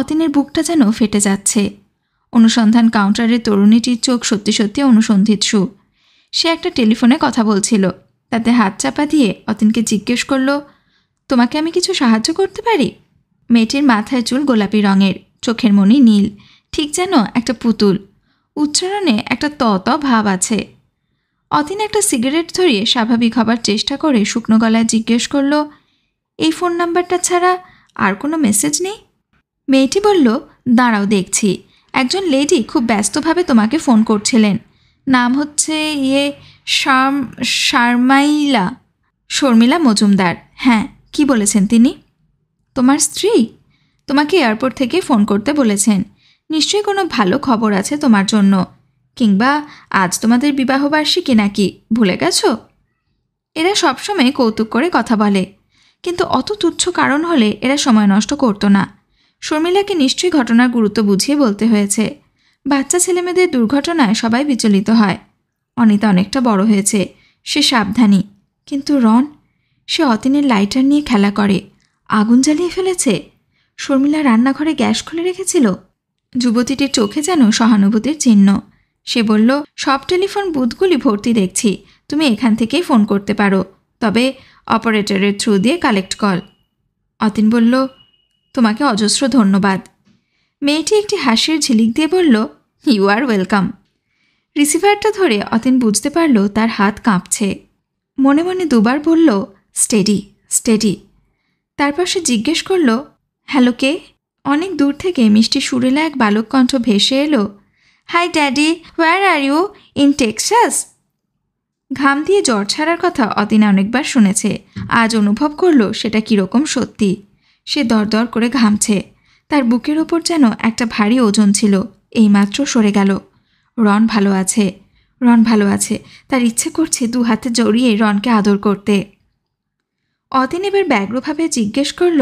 A: অতীনের বুকটা যেন ফেটে যাচ্ছে অনুসন্ধান কাউন্টারের তরুণীটির চোখ সত্যি সত্যি অনুসন্ধিত সু সে একটা টেলিফোনে কথা বলছিল তাতে হাত চাপা দিয়ে অতীনকে জিজ্ঞেস করলো তোমাকে আমি কিছু সাহায্য করতে পারি মেয়েটির মাথায় চুল গোলাপি রঙের চোখের মনি নীল ঠিক যেন একটা পুতুল উচ্চারণে একটা ত ত ভাব আছে অতীন একটা সিগারেট ধরিয়ে স্বাভাবিক হবার চেষ্টা করে শুকনো গলায় জিজ্ঞেস করলো এই ফোন নাম্বারটা ছাড়া আর কোনো মেসেজ নেই মেয়েটি বলল দাঁড়াও দেখছি একজন লেডি খুব ব্যস্তভাবে তোমাকে ফোন করছিলেন নাম হচ্ছে ইয়ে শাম শারমাইলা শর্মিলা মজুমদার হ্যাঁ কি বলেছেন তিনি তোমার স্ত্রী তোমাকে এয়ারপোর্ট থেকে ফোন করতে বলেছেন নিশ্চয়ই কোনো ভালো খবর আছে তোমার জন্য কিংবা আজ তোমাদের বিবাহবার্ষিকী নাকি ভুলে গেছো এরা সবসময় কৌতুক করে কথা বলে কিন্তু অত তুচ্ছ কারণ হলে এরা সময় নষ্ট করতো না শর্মিলাকে নিশ্চয়ই ঘটনার গুরুত্ব বুঝিয়ে বলতে হয়েছে বাচ্চা ছেলেমেয়েদের দুর্ঘটনায় সবাই বিচলিত হয় অনিতা অনেকটা বড় হয়েছে সে সাবধানী কিন্তু রন সে অতীনের লাইটার নিয়ে খেলা করে আগুন জ্বালিয়ে ফেলেছে শর্মিলা রান্নাঘরে গ্যাস খুলে রেখেছিল যুবতীটির চোখে যেন সহানুভূতির চিহ্ন সে বলল সব টেলিফোন বুথগুলি ভর্তি দেখছি তুমি এখান থেকেই ফোন করতে পারো তবে অপারেটরের থ্রু দিয়ে কালেক্ট কল অতীন বলল তোমাকে অজস্র ধন্যবাদ মেয়েটি একটি হাসির ঝিলিক দিয়ে বলল ইউ আর ওয়েলকাম রিসিভারটা ধরে অতীন বুঝতে পারল তার হাত কাঁপছে মনে মনে দুবার বলল স্টেডি স্টেডি তারপর সে জিজ্ঞেস করল হ্যালো কে অনেক দূর থেকে মিষ্টি সুরেলা এক বালক কণ্ঠ ভেসে এলো hi daddy where are you in Texas ঘাম দিয়ে জ্বর ছাড়ার কথা অদিনা অনেকবার শুনেছে আজ অনুভব করলো সেটা কীরকম সত্যি সে দরদর করে ঘামছে তার বুকের ওপর যেন একটা ভারী ওজন ছিল এইমাত্র সরে গেল রন ভালো আছে রন ভালো আছে তার ইচ্ছে করছে দু হাতে জড়িয়ে রনকে আদর করতে অদিন এবার ব্যগ্রভাবে জিজ্ঞেস করল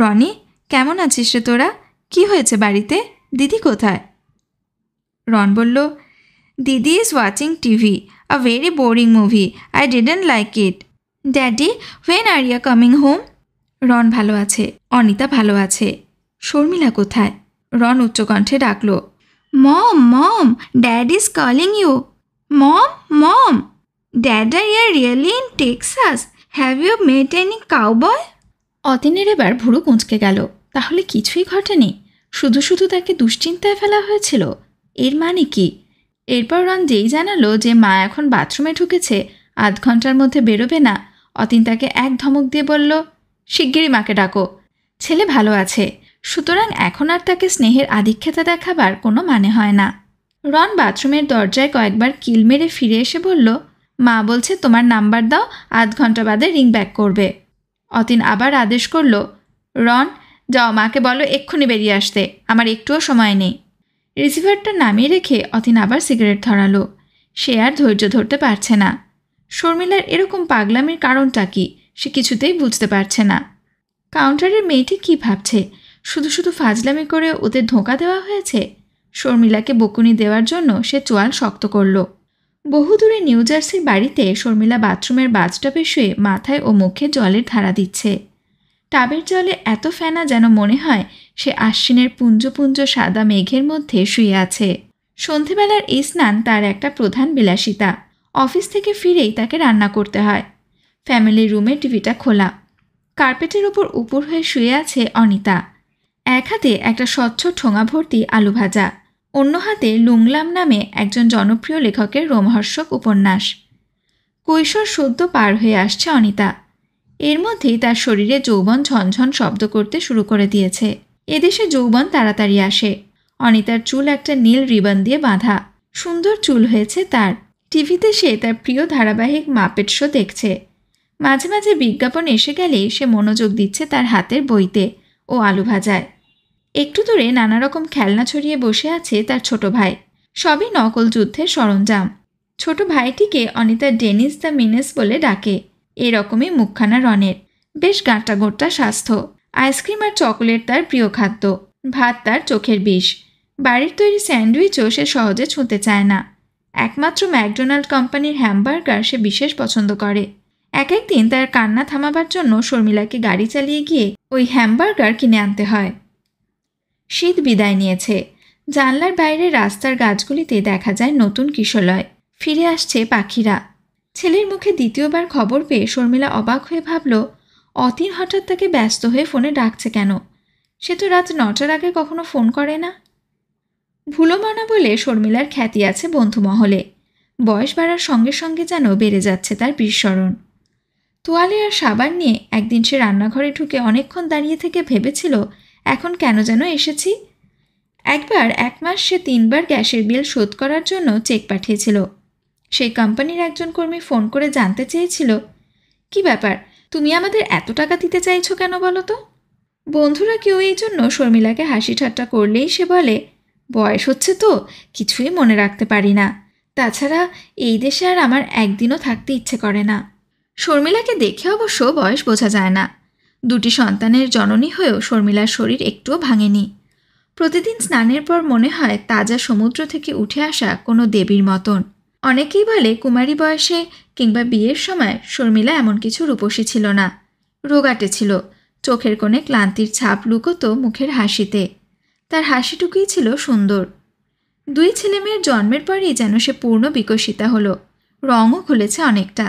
A: রনি কেমন আছিস রে তোরা কি হয়েছে বাড়িতে দিদি কোথায় রন বলল দিদি is watching TV A very boring movie. I didn't like it. Daddy when are ya coming home Ron ভালো আছে অনিতা ভালো আছে শর্মিলা কোথায় রন উচ্চকণ্ঠে ডাকল mom mom dad is calling you mom mom dad are ya really in Texas have you met any cowboy অতিনের এবার ভুরু কুঁচকে গেল তাহলে কিছুই ঘটেনি শুধু শুধু তাকে দুশ্চিন্তায় ফেলা হয়েছিল এর মানে কি এরপর রন যেই জানালো যে মা এখন বাথরুমে ঢুকেছে আধ ঘন্টার মধ্যে বেরোবে না অতীন তাকে এক ধমক দিয়ে বলল শিগগিরই মাকে ডাকো ছেলে ভালো আছে সুতরাং এখন আর তাকে স্নেহের আধিক্ষেতা দেখাবার কোনো মানে হয় না রন বাথরুমের দরজায় কয়েকবার কিল মেরে ফিরে এসে বলল মা বলছে তোমার নাম্বার দাও আধ ঘন্টা বাদে রিং ব্যাক করবে অতীন আবার আদেশ করল রন যাও মাকে বলো এক্ষুনি বেরিয়ে আসতে আমার একটুও সময় নেই রিসিভারটা নামিয়ে রেখে অতীন আবার সিগারেট ধরালো সে আর ধৈর্য ধরতে পারছে না শর্মিলার এরকম পাগলামির কারণটা কি সে কিছুতেই বুঝতে পারছে না কাউন্টারের মেয়েটি কি ভাবছে শুধু শুধু ফাজলামি করে ওদের ধোঁকা দেওয়া হয়েছে শর্মিলাকে বকুনি দেওয়ার জন্য সে চোয়াল শক্ত করল বহুদূরে নিউ জার্সির বাড়িতে শর্মিলা বাথরুমের বাথটাপে শুয়ে মাথায় ও মুখে জলের ধারা দিচ্ছে টাবের জলে এত ফেনা যেন মনে হয় সে আশ্বিনের পুঞ্জপুঞ্জ সাদা মেঘের মধ্যে শুয়ে আছে সন্ধেবেলার এই স্নান তার একটা প্রধান বিলাসিতা অফিস থেকে ফিরেই তাকে রান্না করতে হয় ফ্যামিলি রুমে টিভিটা খোলা কার্পেটের ওপর উপর হয়ে শুয়ে আছে অনিতা এক হাতে একটা স্বচ্ছ ঠোঙা ভর্তি আলু ভাজা অন্য হাতে লুংলাম নামে একজন জনপ্রিয় লেখকের রোমহর্ষক উপন্যাস কৈশোর সদ্য পার হয়ে আসছে অনিতা এর মধ্যেই তার শরীরে যৌবন ঝনঝন শব্দ করতে শুরু করে দিয়েছে এদেশে যৌবন তাড়াতাড়ি আসে অনিতার চুল একটা নীল রিবন দিয়ে বাঁধা সুন্দর চুল হয়েছে তার টিভিতে সে তার প্রিয় ধারাবাহিক মাপেট শো দেখছে মাঝে মাঝে বিজ্ঞাপন এসে গেলে সে মনোযোগ দিচ্ছে তার হাতের বইতে ও আলু ভাজায় একটু দূরে নানা রকম খেলনা ছড়িয়ে বসে আছে তার ছোট ভাই সবই নকল যুদ্ধের সরঞ্জাম ছোট ভাইটিকে অনিতা ডেনিস দ্য মিনেস বলে ডাকে এরকমই মুখখানা রনের বেশ গাঁটা গোট্টা স্বাস্থ্য আইসক্রিম আর চকোলেট তার প্রিয় খাদ্য ভাত তার চোখের বিষ বাড়ির তৈরি স্যান্ডউইচও সে সহজে ছুঁতে চায় না একমাত্র ম্যাকডোনাল্ড কোম্পানির হ্যামবার্গার সে বিশেষ পছন্দ করে এক একদিন তার কান্না থামাবার জন্য শর্মিলাকে গাড়ি চালিয়ে গিয়ে ওই হ্যামবার্গার কিনে আনতে হয় শীত বিদায় নিয়েছে জানলার বাইরে রাস্তার গাছগুলিতে দেখা যায় নতুন কিশলয় ফিরে আসছে পাখিরা ছেলের মুখে দ্বিতীয়বার খবর পেয়ে শর্মিলা অবাক হয়ে ভাবল অতীন হঠাৎ তাকে ব্যস্ত হয়ে ফোনে ডাকছে কেন সে তো রাত নটার আগে কখনো ফোন করে না মানা বলে শর্মিলার খ্যাতি আছে বন্ধু মহলে বয়স বাড়ার সঙ্গে সঙ্গে যেন বেড়ে যাচ্ছে তার বিস্মরণ তোয়ালে আর সাবান নিয়ে একদিন সে রান্নাঘরে ঢুকে অনেকক্ষণ দাঁড়িয়ে থেকে ভেবেছিল এখন কেন যেন এসেছি একবার এক মাস সে তিনবার গ্যাসের বিল শোধ করার জন্য চেক পাঠিয়েছিল সেই কোম্পানির একজন কর্মী ফোন করে জানতে চেয়েছিল কি ব্যাপার তুমি আমাদের এত টাকা দিতে চাইছো কেন বলো তো বন্ধুরা কেউ এই জন্য শর্মিলাকে হাসি ঠাট্টা করলেই সে বলে বয়স হচ্ছে তো কিছুই মনে রাখতে পারি না তাছাড়া এই দেশে আর আমার একদিনও থাকতে ইচ্ছে করে না শর্মিলাকে দেখে অবশ্য বয়স বোঝা যায় না দুটি সন্তানের জননী হয়েও শর্মিলার শরীর একটুও ভাঙেনি প্রতিদিন স্নানের পর মনে হয় তাজা সমুদ্র থেকে উঠে আসা কোনো দেবীর মতন অনেকেই বলে কুমারী বয়সে কিংবা বিয়ের সময় শর্মিলা এমন কিছু রূপসী ছিল না রোগাটে ছিল চোখের কোণে ক্লান্তির ছাপ লুকোতো মুখের হাসিতে তার হাসিটুকুই ছিল সুন্দর দুই ছেলেমেয়ের জন্মের পরেই যেন সে পূর্ণ বিকশিতা হলো রঙও খুলেছে অনেকটা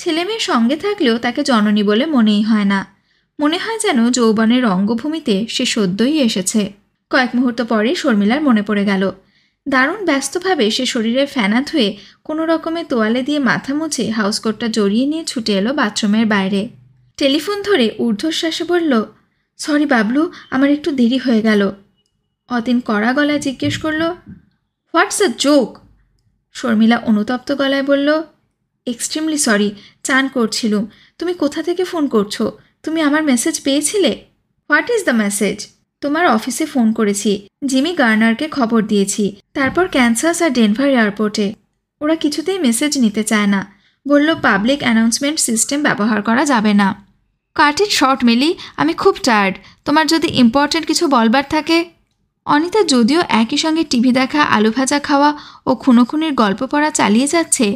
A: ছেলেমেয়ের সঙ্গে থাকলেও তাকে জননী বলে মনেই হয় না মনে হয় যেন যৌবনের রঙ্গভূমিতে সে সদ্যই এসেছে কয়েক মুহূর্ত পরেই শর্মিলার মনে পড়ে গেল দারুণ ব্যস্তভাবে সে শরীরে ফেনা ধুয়ে কোনো রকমে তোয়ালে দিয়ে মাথা মুছে হাউসকোটটা জড়িয়ে নিয়ে ছুটে এলো বাথরুমের বাইরে টেলিফোন ধরে ঊর্ধ্বশ্বাসে বলল সরি বাবলু আমার একটু দেরি হয়ে গেল অতীন কড়া গলায় জিজ্ঞেস করল হোয়াটস আ জোক শর্মিলা অনুতপ্ত গলায় বলল এক্সট্রিমলি সরি চান করছিলুম তুমি কোথা থেকে ফোন করছো তুমি আমার মেসেজ পেয়েছিলে হোয়াট ইজ দ্য মেসেজ তোমার অফিসে ফোন করেছি জিমি গার্নারকে খবর দিয়েছি তারপর ক্যান্সাস আর ডেনভার এয়ারপোর্টে ওরা কিছুতেই মেসেজ নিতে চায় না বলল পাবলিক অ্যানাউন্সমেন্ট সিস্টেম ব্যবহার করা যাবে না কার্টির শর্ট মেলি আমি খুব টায়ার্ড তোমার যদি ইম্পর্টেন্ট কিছু বলবার থাকে অনিতা যদিও একই সঙ্গে টিভি দেখা আলু ভাজা খাওয়া ও খুনোখুনির গল্প পড়া চালিয়ে যাচ্ছে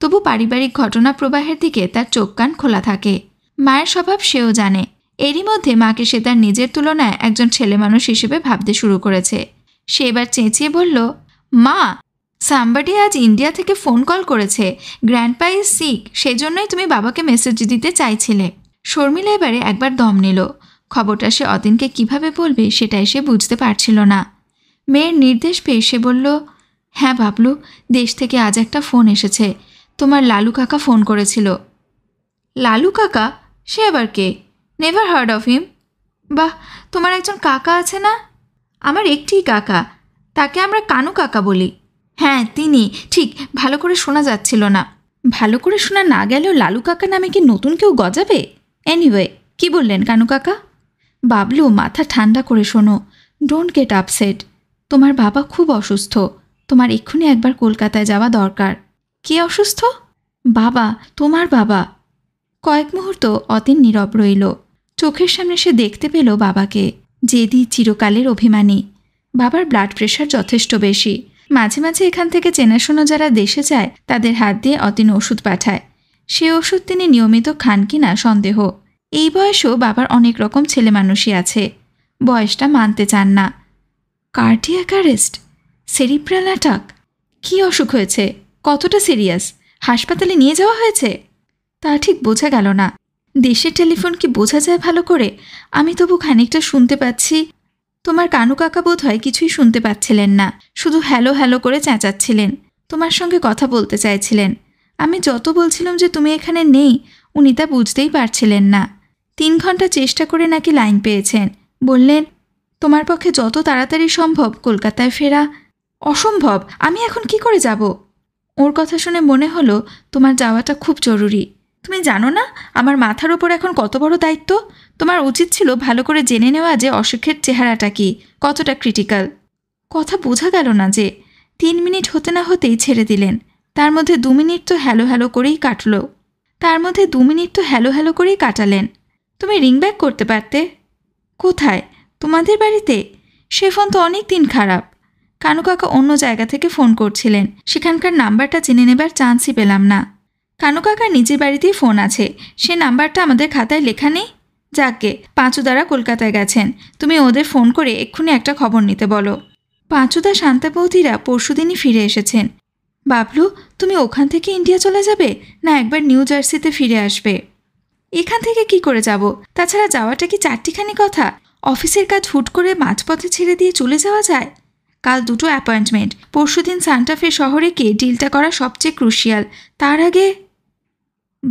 A: তবু পারিবারিক ঘটনা প্রবাহের দিকে তার চোখ কান খোলা থাকে মায়ের স্বভাব সেও জানে এরই মধ্যে মাকে সে তার নিজের তুলনায় একজন ছেলে মানুষ হিসেবে ভাবতে শুরু করেছে সে এবার চেঁচিয়ে বলল মা সাম্বাডি আজ ইন্ডিয়া থেকে ফোন কল করেছে গ্র্যান্ডপা ইজ সিক সেজন্যই তুমি বাবাকে মেসেজ দিতে চাইছিলে শর্মিলা এবারে একবার দম নিল খবরটা সে অতীনকে কিভাবে বলবে সেটাই সে বুঝতে পারছিল না মেয়ের নির্দেশ পেয়ে সে বলল হ্যাঁ বাবলু দেশ থেকে আজ একটা ফোন এসেছে তোমার লালু কাকা ফোন করেছিল লালু কাকা সে আবার কে নেভার হার্ড অফ হিম বাহ তোমার একজন কাকা আছে না আমার একটি কাকা তাকে আমরা কানু কাকা বলি হ্যাঁ তিনি ঠিক ভালো করে শোনা যাচ্ছিল না ভালো করে শোনা না গেলেও লালু কাকা নামে কি নতুন কেউ গজাবে এনিওয়ে কি বললেন কানু কাকা বাবলু মাথা ঠান্ডা করে শোনো ডোন্ট গেট আপসেট তোমার বাবা খুব অসুস্থ তোমার এক্ষুনি একবার কলকাতায় যাওয়া দরকার কে অসুস্থ বাবা তোমার বাবা কয়েক মুহূর্ত অতীন নীরব রইল চোখের সামনে সে দেখতে পেল বাবাকে যেদি চিরকালের অভিমানী বাবার ব্লাড প্রেশার যথেষ্ট বেশি মাঝে মাঝে এখান থেকে চেনাশোনা যারা দেশে যায় তাদের হাত দিয়ে অতীন ওষুধ পাঠায় সে ওষুধ তিনি নিয়মিত খান কিনা সন্দেহ এই বয়সেও বাবার অনেক রকম ছেলে মানুষই আছে বয়সটা মানতে চান না কার্ডিয়াক অ্যারেস্ট সেরিপ্রাল অ্যাটাক কী অসুখ হয়েছে কতটা সিরিয়াস হাসপাতালে নিয়ে যাওয়া হয়েছে তা ঠিক বোঝা গেল না দেশের টেলিফোন কি বোঝা যায় ভালো করে আমি তবু খানিকটা শুনতে পাচ্ছি তোমার কানু কাকা বোধ হয় কিছুই শুনতে পাচ্ছিলেন না শুধু হ্যালো হ্যালো করে চেঁচাচ্ছিলেন তোমার সঙ্গে কথা বলতে চাইছিলেন আমি যত বলছিলাম যে তুমি এখানে নেই উনি তা বুঝতেই পারছিলেন না তিন ঘন্টা চেষ্টা করে নাকি লাইন পেয়েছেন বললেন তোমার পক্ষে যত তাড়াতাড়ি সম্ভব কলকাতায় ফেরা অসম্ভব আমি এখন কি করে যাব ওর কথা শুনে মনে হলো তোমার যাওয়াটা খুব জরুরি তুমি জানো না আমার মাথার ওপর এখন কত বড় দায়িত্ব তোমার উচিত ছিল ভালো করে জেনে নেওয়া যে অসুখের চেহারাটা কি কতটা ক্রিটিক্যাল কথা বোঝা গেল না যে তিন মিনিট হতে না হতেই ছেড়ে দিলেন তার মধ্যে দু মিনিট তো হ্যালো হ্যালো করেই কাটল তার মধ্যে দু মিনিট তো হ্যালো হ্যালো করেই কাটালেন তুমি রিং ব্যাক করতে পারতে কোথায় তোমাদের বাড়িতে সে ফোন তো অনেক দিন খারাপ কানু কাকা অন্য জায়গা থেকে ফোন করছিলেন সেখানকার নাম্বারটা জেনে নেবার চান্সই পেলাম না কানু কাকার নিজের বাড়িতেই ফোন আছে সে নাম্বারটা আমাদের খাতায় লেখা নেই যাকে পাঁচু দ্বারা কলকাতায় গেছেন তুমি ওদের ফোন করে এক্ষুনি একটা খবর নিতে বলো পাঁচুদা শান্তাপৌধীরা পরশুদিনই ফিরে এসেছেন বাবলু তুমি ওখান থেকে ইন্ডিয়া চলে যাবে না একবার নিউ জার্সিতে ফিরে আসবে এখান থেকে কি করে যাব তাছাড়া যাওয়াটা কি চারটিখানি কথা অফিসের কাজ হুট করে মাঝপথে ছেড়ে দিয়ে চলে যাওয়া যায় কাল দুটো অ্যাপয়েন্টমেন্ট পরশুদিন সান্টাফে শহরে কে ডিলটা করা সবচেয়ে ক্রুশিয়াল তার আগে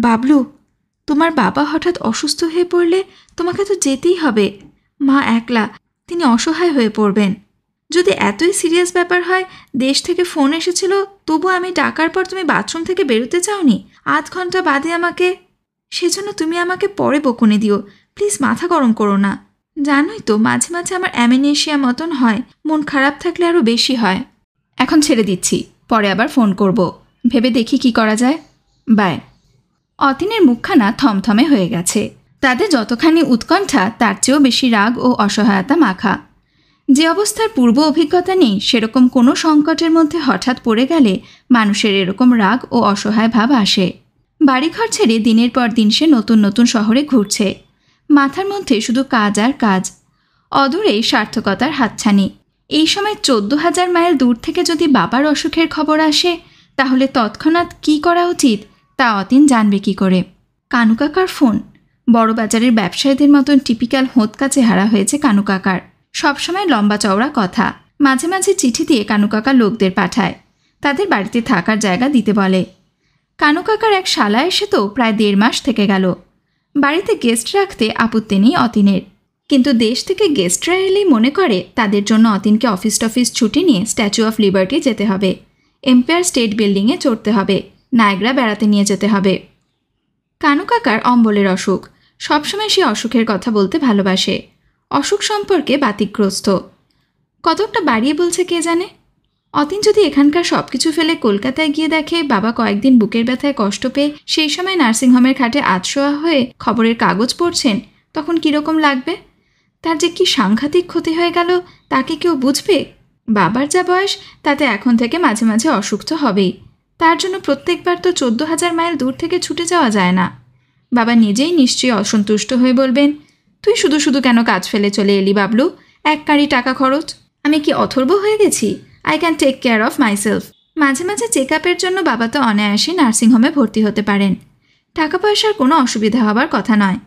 A: বাবলু তোমার বাবা হঠাৎ অসুস্থ হয়ে পড়লে তোমাকে তো যেতেই হবে মা একলা তিনি অসহায় হয়ে পড়বেন যদি এতই সিরিয়াস ব্যাপার হয় দেশ থেকে ফোন এসেছিল তবু আমি ডাকার পর তুমি বাথরুম থেকে বেরোতে চাওনি আধ ঘন্টা বাদে আমাকে সেজন্য তুমি আমাকে পরে বকুনে দিও প্লিজ মাথা গরম করো না জানোই তো মাঝে মাঝে আমার অ্যামিনেশিয়া মতন হয় মন খারাপ থাকলে আরও বেশি হয় এখন ছেড়ে দিচ্ছি পরে আবার ফোন করব ভেবে দেখি কি করা যায় বায় অতীনের মুখখানা থমথমে হয়ে গেছে তাতে যতখানি উৎকণ্ঠা তার চেয়েও বেশি রাগ ও অসহায়তা মাখা যে অবস্থার পূর্ব অভিজ্ঞতা নেই সেরকম কোনো সংকটের মধ্যে হঠাৎ পড়ে গেলে মানুষের এরকম রাগ ও অসহায় ভাব আসে বাড়িঘর ছেড়ে দিনের পর দিন সে নতুন নতুন শহরে ঘুরছে মাথার মধ্যে শুধু কাজ আর কাজ অদূরে সার্থকতার হাতছানি এই সময় চোদ্দ হাজার মাইল দূর থেকে যদি বাবার অসুখের খবর আসে তাহলে তৎক্ষণাৎ কি করা উচিত তা অতীন জানবে কি করে কানুকাকার ফোন বড়বাজারের ব্যবসায়ীদের মতন টিপিক্যাল হোঁতকা চেহারা হয়েছে কানুকাকার সবসময় লম্বা চওড়া কথা মাঝে মাঝে চিঠি দিয়ে কানুকাকা লোকদের পাঠায় তাদের বাড়িতে থাকার জায়গা দিতে বলে কানুকাকার এক শালা এসে তো প্রায় দেড় মাস থেকে গেল বাড়িতে গেস্ট রাখতে আপত্তি নেই অতীনের কিন্তু দেশ থেকে গেস্টরা এলেই মনে করে তাদের জন্য অতীনকে অফিস টফিস ছুটি নিয়ে স্ট্যাচু অফ লিবার্টি যেতে হবে এম্পায়ার স্টেট বিল্ডিংয়ে চড়তে হবে নায়গরা বেড়াতে নিয়ে যেতে হবে কানু কাকার অম্বলের অসুখ সবসময় সে অসুখের কথা বলতে ভালোবাসে অসুখ সম্পর্কে বাতিগ্রস্ত কতকটা বাড়িয়ে বলছে কে জানে অতীন যদি এখানকার সব কিছু ফেলে কলকাতায় গিয়ে দেখে বাবা কয়েকদিন বুকের ব্যথায় কষ্ট পেয়ে সেই সময় নার্সিংহোমের খাটে আতশোয়া হয়ে খবরের কাগজ পড়ছেন তখন কীরকম লাগবে তার যে কি সাংঘাতিক ক্ষতি হয়ে গেল তাকে কেউ বুঝবে বাবার যা বয়স তাতে এখন থেকে মাঝে মাঝে অসুস্থ হবেই তার জন্য প্রত্যেকবার তো চোদ্দ হাজার মাইল দূর থেকে ছুটে যাওয়া যায় না বাবা নিজেই নিশ্চয়ই অসন্তুষ্ট হয়ে বলবেন তুই শুধু শুধু কেন কাজ ফেলে চলে এলি বাবলু এক কারি টাকা খরচ আমি কি অথর্ব হয়ে গেছি I can take care of myself মাঝে মাঝে চেক আপের জন্য বাবা তো অনায়াসে নার্সিংহোমে ভর্তি হতে পারেন টাকা পয়সার কোনো অসুবিধা হবার কথা নয়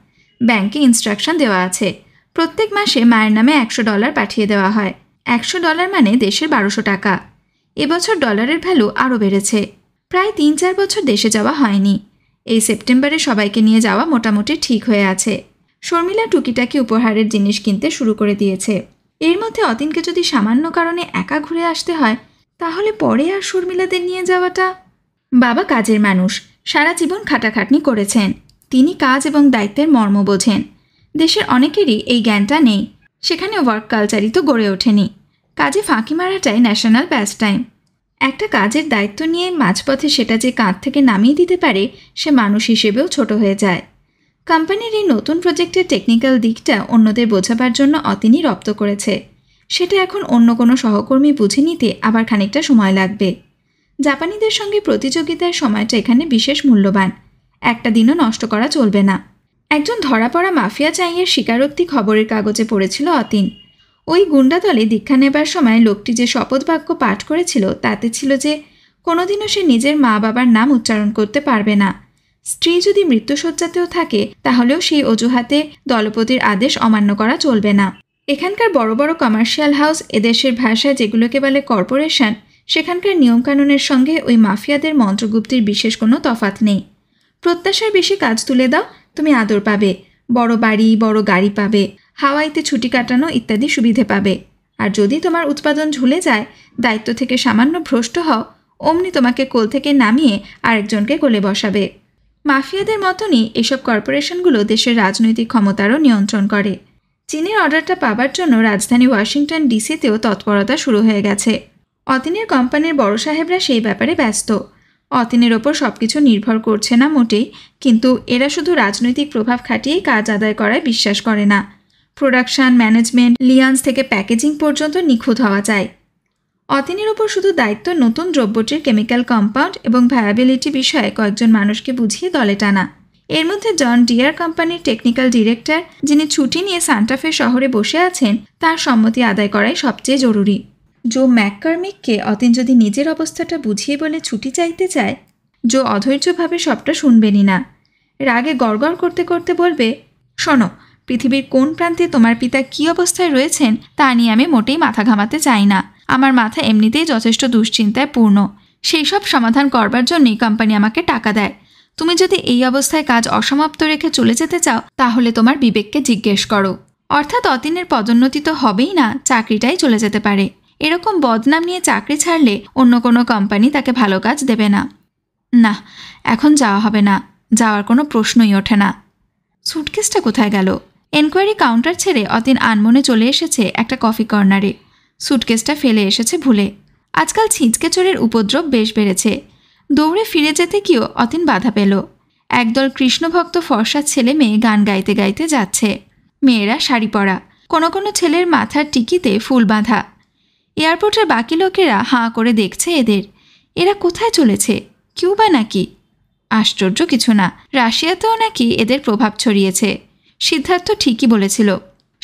A: ব্যাংকে ইনস্ট্রাকশন দেওয়া আছে প্রত্যেক মাসে মায়ের নামে একশো ডলার পাঠিয়ে দেওয়া হয় একশো ডলার মানে দেশের বারোশো টাকা এবছর ডলারের ভ্যালু আরও বেড়েছে প্রায় তিন চার বছর দেশে যাওয়া হয়নি এই সেপ্টেম্বরে সবাইকে নিয়ে যাওয়া মোটামুটি ঠিক হয়ে আছে শর্মিলা টুকিটাকি উপহারের জিনিস কিনতে শুরু করে দিয়েছে এর মধ্যে অতীনকে যদি সামান্য কারণে একা ঘুরে আসতে হয় তাহলে পরে আর শর্মিলাদের নিয়ে যাওয়াটা বাবা কাজের মানুষ সারা জীবন খাটাখাটনি করেছেন তিনি কাজ এবং দায়িত্বের মর্ম বোঝেন দেশের অনেকেরই এই জ্ঞানটা নেই সেখানে ওয়ার্ক কালচারই তো গড়ে ওঠেনি কাজে ফাঁকি মারাটাই ন্যাশনাল ব্যাস টাইম একটা কাজের দায়িত্ব নিয়ে মাঝপথে সেটা যে কাঁধ থেকে নামিয়ে দিতে পারে সে মানুষ হিসেবেও ছোট হয়ে যায় কোম্পানির এই নতুন প্রজেক্টের টেকনিক্যাল দিকটা অন্যদের বোঝাবার জন্য অতিনি রপ্ত করেছে সেটা এখন অন্য কোনো সহকর্মী বুঝে নিতে আবার খানিকটা সময় লাগবে জাপানিদের সঙ্গে প্রতিযোগিতার সময়টা এখানে বিশেষ মূল্যবান একটা দিনও নষ্ট করা চলবে না একজন ধরা পড়া মাফিয়া চাইয়ের স্বীকারোক্তি খবরের কাগজে পড়েছিল অতীন ওই গুন্ডাদলে দীক্ষা নেবার সময় লোকটি যে বাক্য পাঠ করেছিল তাতে ছিল যে কোনোদিনও সে নিজের মা বাবার নাম উচ্চারণ করতে পারবে না স্ত্রী যদি মৃত্যুসজ্জাতেও থাকে তাহলেও সেই অজুহাতে দলপতির আদেশ অমান্য করা চলবে না এখানকার বড় বড় কমার্শিয়াল হাউস এদেশের ভাষায় যেগুলোকে বলে কর্পোরেশন সেখানকার নিয়মকানুনের সঙ্গে ওই মাফিয়াদের মন্ত্রগুপ্তির বিশেষ কোনো তফাত নেই প্রত্যাশার বেশি কাজ তুলে দাও তুমি আদর পাবে বড় বাড়ি বড় গাড়ি পাবে হাওয়াইতে ছুটি কাটানো ইত্যাদি সুবিধে পাবে আর যদি তোমার উৎপাদন ঝুলে যায় দায়িত্ব থেকে সামান্য ভ্রষ্ট হও অমনি তোমাকে কোল থেকে নামিয়ে আরেকজনকে কোলে বসাবে মাফিয়াদের মতনই এসব কর্পোরেশনগুলো দেশের রাজনৈতিক ক্ষমতারও নিয়ন্ত্রণ করে চীনের অর্ডারটা পাবার জন্য রাজধানী ওয়াশিংটন ডিসিতেও তৎপরতা শুরু হয়ে গেছে অতিনের কোম্পানির বড় সাহেবরা সেই ব্যাপারে ব্যস্ত অতিনের ওপর সব কিছু নির্ভর করছে না মোটেই কিন্তু এরা শুধু রাজনৈতিক প্রভাব খাটিয়েই কাজ আদায় করায় বিশ্বাস করে না প্রোডাকশান ম্যানেজমেন্ট লিয়ান্স থেকে প্যাকেজিং পর্যন্ত নিখুঁত হওয়া যায় অতিনের ওপর শুধু দায়িত্ব নতুন দ্রব্যটির কেমিক্যাল কম্পাউন্ড এবং ভায়াবিলিটি বিষয়ে কয়েকজন মানুষকে বুঝিয়ে দলে টানা এর মধ্যে জন ডিয়ার কোম্পানির টেকনিক্যাল ডিরেক্টর যিনি ছুটি নিয়ে সান্টাফে শহরে বসে আছেন তার সম্মতি আদায় করাই সবচেয়ে জরুরি জো ম্যাককার্মিককে অতীন যদি নিজের অবস্থাটা বুঝিয়ে বলে ছুটি চাইতে চায় জো অধৈর্যভাবে সবটা শুনবেনই না রাগে গড়গড় করতে করতে বলবে শোনো পৃথিবীর কোন প্রান্তে তোমার পিতা কী অবস্থায় রয়েছেন তা নিয়ে আমি মোটেই মাথা ঘামাতে চাই না আমার মাথা এমনিতেই যথেষ্ট দুশ্চিন্তায় পূর্ণ সেই সব সমাধান করবার জন্যই কোম্পানি আমাকে টাকা দেয় তুমি যদি এই অবস্থায় কাজ অসমাপ্ত রেখে চলে যেতে চাও তাহলে তোমার বিবেককে জিজ্ঞেস করো অর্থাৎ অতীনের পদোন্নতি তো হবেই না চাকরিটাই চলে যেতে পারে এরকম বদনাম নিয়ে চাকরি ছাড়লে অন্য কোনো কোম্পানি তাকে ভালো কাজ দেবে না না এখন যাওয়া হবে না যাওয়ার কোনো প্রশ্নই ওঠে না সুটকেসটা কোথায় গেল এনকোয়ারি কাউন্টার ছেড়ে অতীন আনমনে চলে এসেছে একটা কফি কর্নারে সুটকেসটা ফেলে এসেছে ভুলে আজকাল ছিঁচকে চোরের উপদ্রব বেশ বেড়েছে দৌড়ে ফিরে যেতে গিয়েও অতীন বাধা পেল একদল কৃষ্ণভক্ত ফর্সার ছেলে মেয়ে গান গাইতে গাইতে যাচ্ছে মেয়েরা শাড়ি পরা কোনো কোনো ছেলের মাথার টিকিতে ফুল বাঁধা এয়ারপোর্টের বাকি লোকেরা হাঁ করে দেখছে এদের এরা কোথায় চলেছে কিউবা নাকি আশ্চর্য কিছু না রাশিয়াতেও নাকি এদের প্রভাব ছড়িয়েছে সিদ্ধার্থ ঠিকই বলেছিল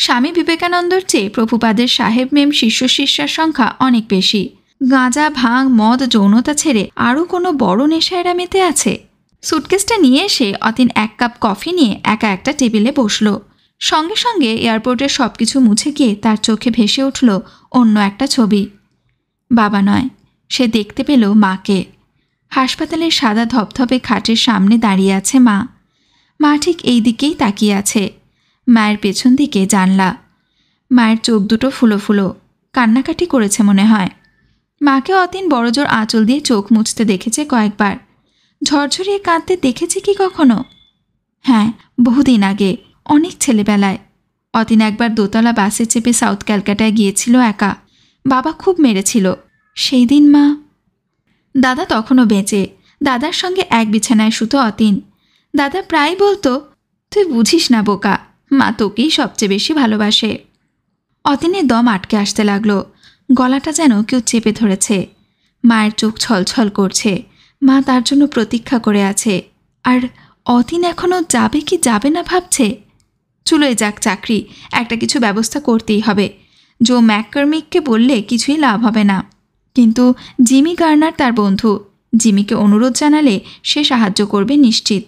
A: স্বামী বিবেকানন্দর চেয়ে প্রভুপাদের সাহেব মেম শিষ্য শিষ্যার সংখ্যা অনেক বেশি গাঁজা ভাঙ মদ যৌনতা ছেড়ে আরও কোনো বড় নেশায়রা মেতে আছে সুটকেসটা নিয়ে এসে অতীন এক কাপ কফি নিয়ে একা একটা টেবিলে বসল সঙ্গে সঙ্গে এয়ারপোর্টের সব কিছু মুছে গিয়ে তার চোখে ভেসে উঠল অন্য একটা ছবি বাবা নয় সে দেখতে পেল মাকে হাসপাতালের সাদা ধপধপে খাটের সামনে দাঁড়িয়ে আছে মা মা ঠিক এই দিকেই তাকিয়ে আছে মায়ের পেছন দিকে জানলা মায়ের চোখ দুটো ফুলো ফুলো কান্নাকাটি করেছে মনে হয় মাকে অতীন বড়জোর আঁচল দিয়ে চোখ মুছতে দেখেছে কয়েকবার ঝরঝরিয়ে কাঁদতে দেখেছে কি কখনো হ্যাঁ বহুদিন আগে অনেক ছেলেবেলায় অতীন একবার দোতলা বাসে চেপে সাউথ ক্যালকাটায় গিয়েছিল একা বাবা খুব মেরেছিল সেই দিন মা দাদা তখনও বেঁচে দাদার সঙ্গে এক বিছানায় শুতো অতীন দাদা প্রায় বলতো তুই বুঝিস না বোকা মা তোকেই সবচেয়ে বেশি ভালোবাসে অতিনের দম আটকে আসতে লাগলো গলাটা যেন কেউ চেপে ধরেছে মায়ের চোখ ছলছল করছে মা তার জন্য প্রতীক্ষা করে আছে আর অতীন এখনও যাবে কি যাবে না ভাবছে চুলোয় যাক চাকরি একটা কিছু ব্যবস্থা করতেই হবে জো ম্যাককারমিককে বললে কিছুই লাভ হবে না কিন্তু জিমি গার্নার তার বন্ধু জিমিকে অনুরোধ জানালে সে সাহায্য করবে নিশ্চিত